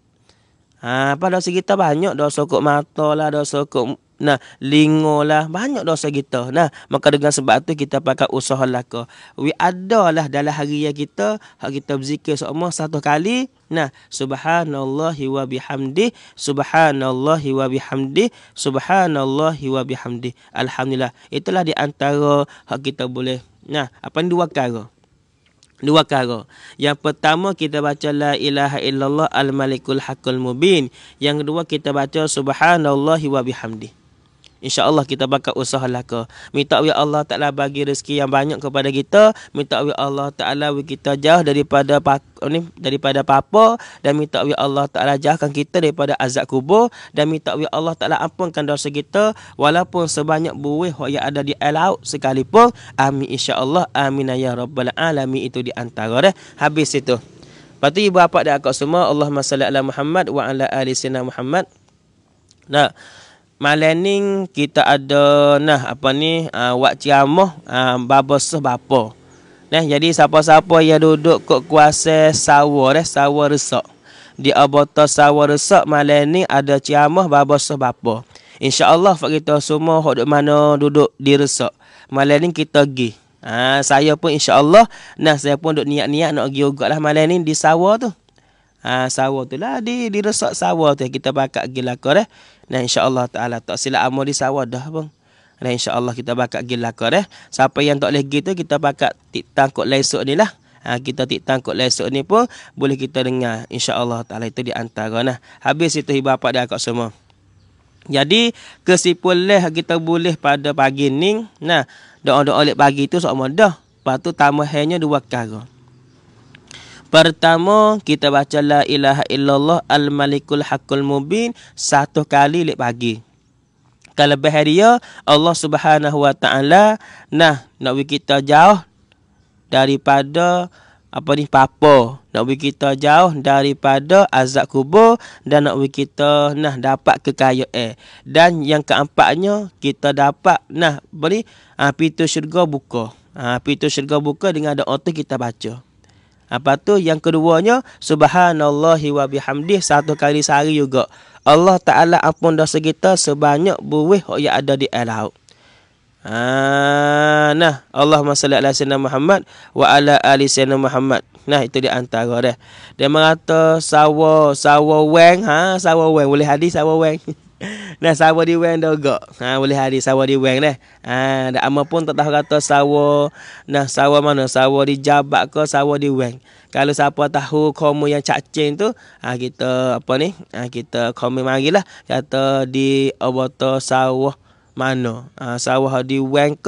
Ha, apa dosa kita banyak dosa kok mata lah, dosa kok nah lingo lah banyak dosa kita nah maka dengan sebab tu kita pakai usaha lah ke we ada lah dalam hari yang kita hak kita berzikir semua satu kali nah subhanallahi wa bihamdi subhanallahi wa bihamdi subhanallahi wa bihamdi alhamdulillah itulah di antara hak kita boleh nah apa ni dua perkara Dua perkara. Yang pertama kita baca la ilaha illallah al-malikul haqqul mubin. Yang kedua kita baca subhanallahi wa Bihamdi. InsyaAllah kita bakal usaha ke. Minta oleh Allah Ta'ala bagi rezeki yang banyak kepada kita. Minta oleh Allah Ta'ala kita jauh daripada ni daripada apa dan minta oleh Allah Taala jauhkan kita daripada azab kubur dan minta oleh Allah Taala ampunkan dosa kita walaupun sebanyak buih yang ada di air laut sekalipun amin insyaallah amin ya rabbal alamin itu di antara dah habis itu Berarti ibu bapa dan akak semua Allahumma salli ala Muhammad wa ala ali sayyidina Muhammad. Nah, Malam ni kita ada nah apa ni uh, wak ciamoh uh, ah, babo seh bapa. Nah jadi siapa-siapa yang duduk kok kuasa sawah deh sawah resak. Di abota sawah resak malam ni ada ciamoh babo seh bapa. Insya-Allah fak kita semua hok duk mana duduk di resak. Malam ni kita gi. Ha, saya pun insya-Allah nah saya pun duk niat-niat nak gi ugaklah malam ni di sawah tu ha, sawah tu lah di di resak sawah tu kita bakat gila ko eh dan insyaallah taala tak silap amo di sawah dah bang dan insyaallah kita bakat gila ko eh siapa yang tak boleh gitu kita bakat tik tangkut lesok ni lah ha, kita tik tangkut lesok ni pun boleh kita dengar insyaallah taala itu di antara nah habis itu ibu bapa dah kat semua jadi kesimpul leh kita boleh pada pagi ni nah doa-doa oleh pagi tu sok dah. Patu tu tambahannya dua kali. Pertama kita baca la ilaha illallah al malikul hakul mubin satu kali lek pagi. Kalau berhari ya Allah Subhanahu wa taala nah nak bagi kita jauh daripada apa ni papa nak bagi kita jauh daripada azab kubur dan nak bagi kita nah dapat kekayaan dan yang keempatnya kita dapat nah beri ha, tu syurga buka ha, Api tu syurga buka dengan doa tu kita baca apa tu yang keduanya Subhanallahi wa bihamdih satu kali sehari juga. Allah Taala ampun dosa kita sebanyak buih yang ada di alau. Ah ha, nah Allahumma salli ala sayyidina Muhammad wa ala ali sayyidina Muhammad. Nah itu di antara dah. Dia mengata sawa sawa weng ha sawo weng boleh hadis sawo weng. Nah sawah di weng dah gak. Ha boleh hari sawah di weng dah. Ha dak apa pun tak tahu kata sawah nah sawah mana sawah di jabak ke sawah di weng. Kalau siapa tahu komo yang cacing tu, ha kita apa ni? Ha kita komen mari lah kata di obato sawah mana? Ha, sawah di weng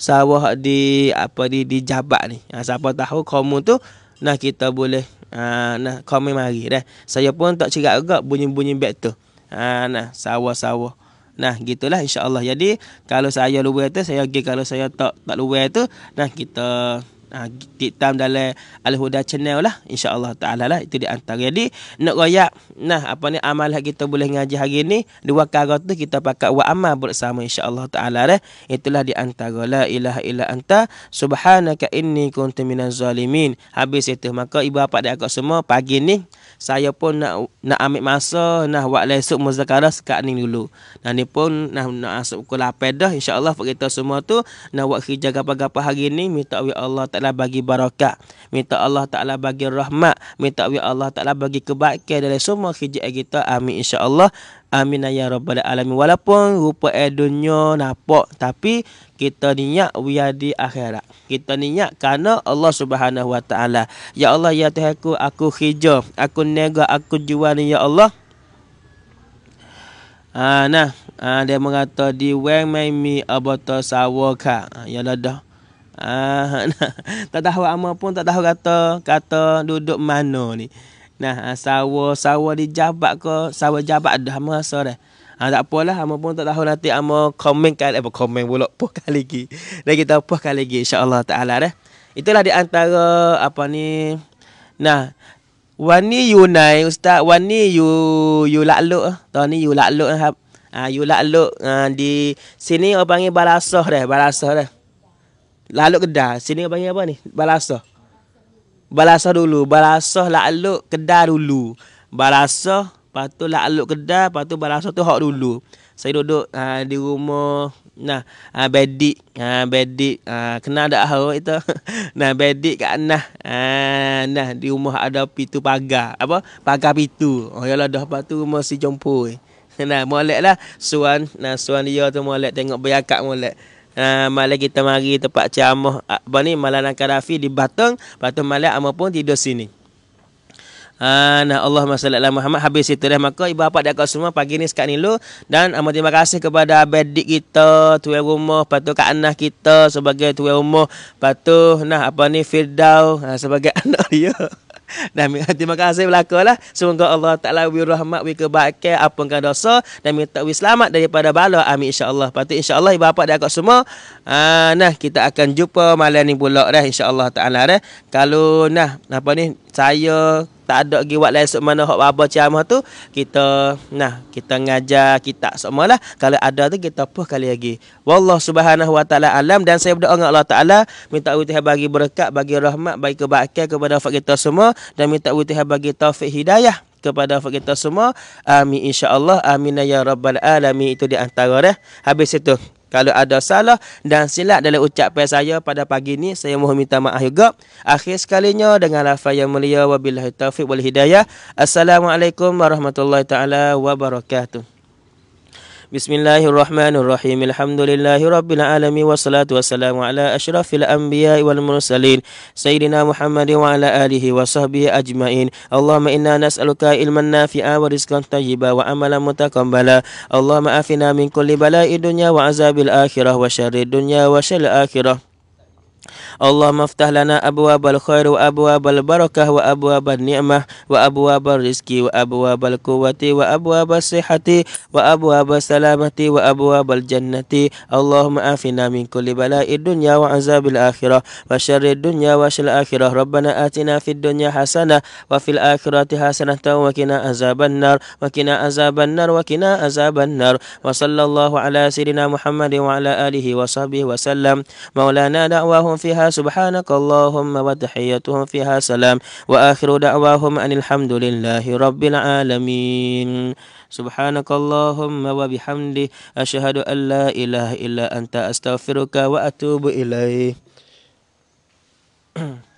sawah di apa di di jabak ni. Ha siapa tahu komo tu nah kita boleh ha, nah komen mari dah. Saya pun tak cerak gak bunyi-bunyi bet tu ha, nah sawah-sawah nah gitulah insyaallah jadi kalau saya luwe tu saya gi kalau saya tak tak luwe tu nah kita ha, ditam dalam al huda channel lah insyaallah taala lah itu di antara jadi nak raya nah apa ni amal kita boleh ngaji hari ni dua kali tu kita pakai buat amal bersama insyaallah taala lah itulah di antara la ilaha illa anta subhanaka inni kuntu minaz zalimin habis itu maka ibu bapa dan akak semua pagi ni saya pun nak nak ambil masa nak buat lesuk muzakarah sekat ni dulu. Dan ni pun nak nak masuk pukul 8 dah insya-Allah buat kita semua tu nak buat kerja gapa-gapa hari ni minta wi Allah Taala bagi barakah, minta Allah Taala bagi rahmat, minta wi Allah Taala bagi kebaikan dalam semua kerja kita. Amin insya-Allah. Amin ya rabbal alamin. Walaupun rupa dunia nampak tapi kita niat we are di akhirat. Kita niat kerana Allah Subhanahu wa taala. Ya Allah ya Tuhan aku aku hijau, aku nega, aku jual ni ya Allah. Ah ha, nah, ha, dia mengata di wang mai mi abata sawaka. Ha, ya ladah. Ah, ha, nah. tak tahu apa pun tak tahu kata kata duduk mana ni. Nah, ha, sawa, sawa di jabat ke, sawa jabat dah masa rasa dah. Ha, tak apalah, hama pun tak tahu nanti hama komen kali, apa eh, komen pula, puh kali lagi. Dan kita puh kali lagi, insyaAllah ta'ala dah. Itulah di antara, apa ni, nah, Wan ni you ustaz, wan ni you lakluk. Eh. Tahun ni you lakluk eh, ah. Ha, you lakluk uh, ah, di sini orang panggil balasoh dah, balasoh dah. Lakluk kedah. Sini orang panggil apa ni? Balasoh. Balasah dulu. Balasah lah aluk kedah dulu. Balasah. Lepas tu lah aluk kedah, Lepas tu balasah tu hok dulu. Saya duduk uh, di rumah. Nah. Uh, bedik. Uh, bedik. Uh, kenal tak hal itu? nah. Bedik kat nah. Uh, nah. Di rumah ada pintu pagar. Apa? Pagar pintu. Oh ya, lah dah. Lepas tu rumah si jumpa. nah. Molek lah. Suan. Nah. Suan dia tu molek. Tengok berakat molek. Uh, malam kita mari tempat ciamah apa ah, ni malam nak kadafi di batang batang malam ama pun tidur sini Ah uh, nah Allah masallallahu Muhammad habis itu dah maka ibu bapa dah kau semua pagi ni sekat ni lu dan amat terima kasih kepada abedik kita tuan umur patu kak anak kita sebagai tuan umur patu nah apa ni firdau ah, sebagai anak dia dan terima kasih belakalah semoga Allah Taala wi rahmat wi kebaikan apa kan dosa dan minta wi selamat daripada bala amin insyaallah patut insyaallah ibu bapa dan akak semua aa, ah, nah kita akan jumpa malam ni pula dah insyaallah taala dah kalau nah apa ni saya tak ada lagi buat lain sok mana hok babo ceramah tu kita nah kita ngajar kita semualah kalau ada tu kita puh kali lagi wallah subhanahu wa taala alam dan saya berdoa dengan Allah taala minta witih bagi berkat bagi rahmat bagi kebaikan kepada fak kita semua dan minta witih bagi taufik hidayah kepada fak kita semua amin insyaallah amin ya rabbal alamin itu di antara dah habis itu kalau ada salah dan silap dalam ucapan saya pada pagi ini, saya mohon minta maaf juga. Akhir sekalinya dengan lafaz yang mulia wabillahi taufiq wal hidayah. Assalamualaikum warahmatullahi taala wabarakatuh. بسم الله الرحمن الرحيم الحمد لله رب العالمين والصلاة والسلام على أشرف الأنبياء والمرسلين سيدنا محمد وعلى آله وصحبه أجمعين اللهم إنا نسألك علما نافعا ورزقا طيبا وعملا متقبلا اللهم آفنا من كل بلاء الدنيا وعذاب الآخرة وشر الدنيا وشر الآخرة اللهم افتح لنا أبواب الخير وأبواب البركة وأبواب النعمة وأبواب الرزق وأبواب القوة وأبواب الصحة وأبواب السلامة وأبواب الجنة اللهم آفنا من كل بلاء الدنيا وعذاب الآخرة وشر الدنيا وشر الآخرة ربنا آتنا في الدنيا حسنة وفي الآخرة حسنة وكنا عذاب النار وكنا عذاب النار وكنا عذاب النار وصلى الله على سيدنا محمد وعلى آله وصحبه وسلم مولانا دعواهم فيها سبحانك اللهم وتحيتهم فيها سلام وآخر دعواهم أن الحمد لله رب العالمين سبحانك اللهم وبحمده أشهد أن لا إله إلا أنت أستغفرك وأتوب إليه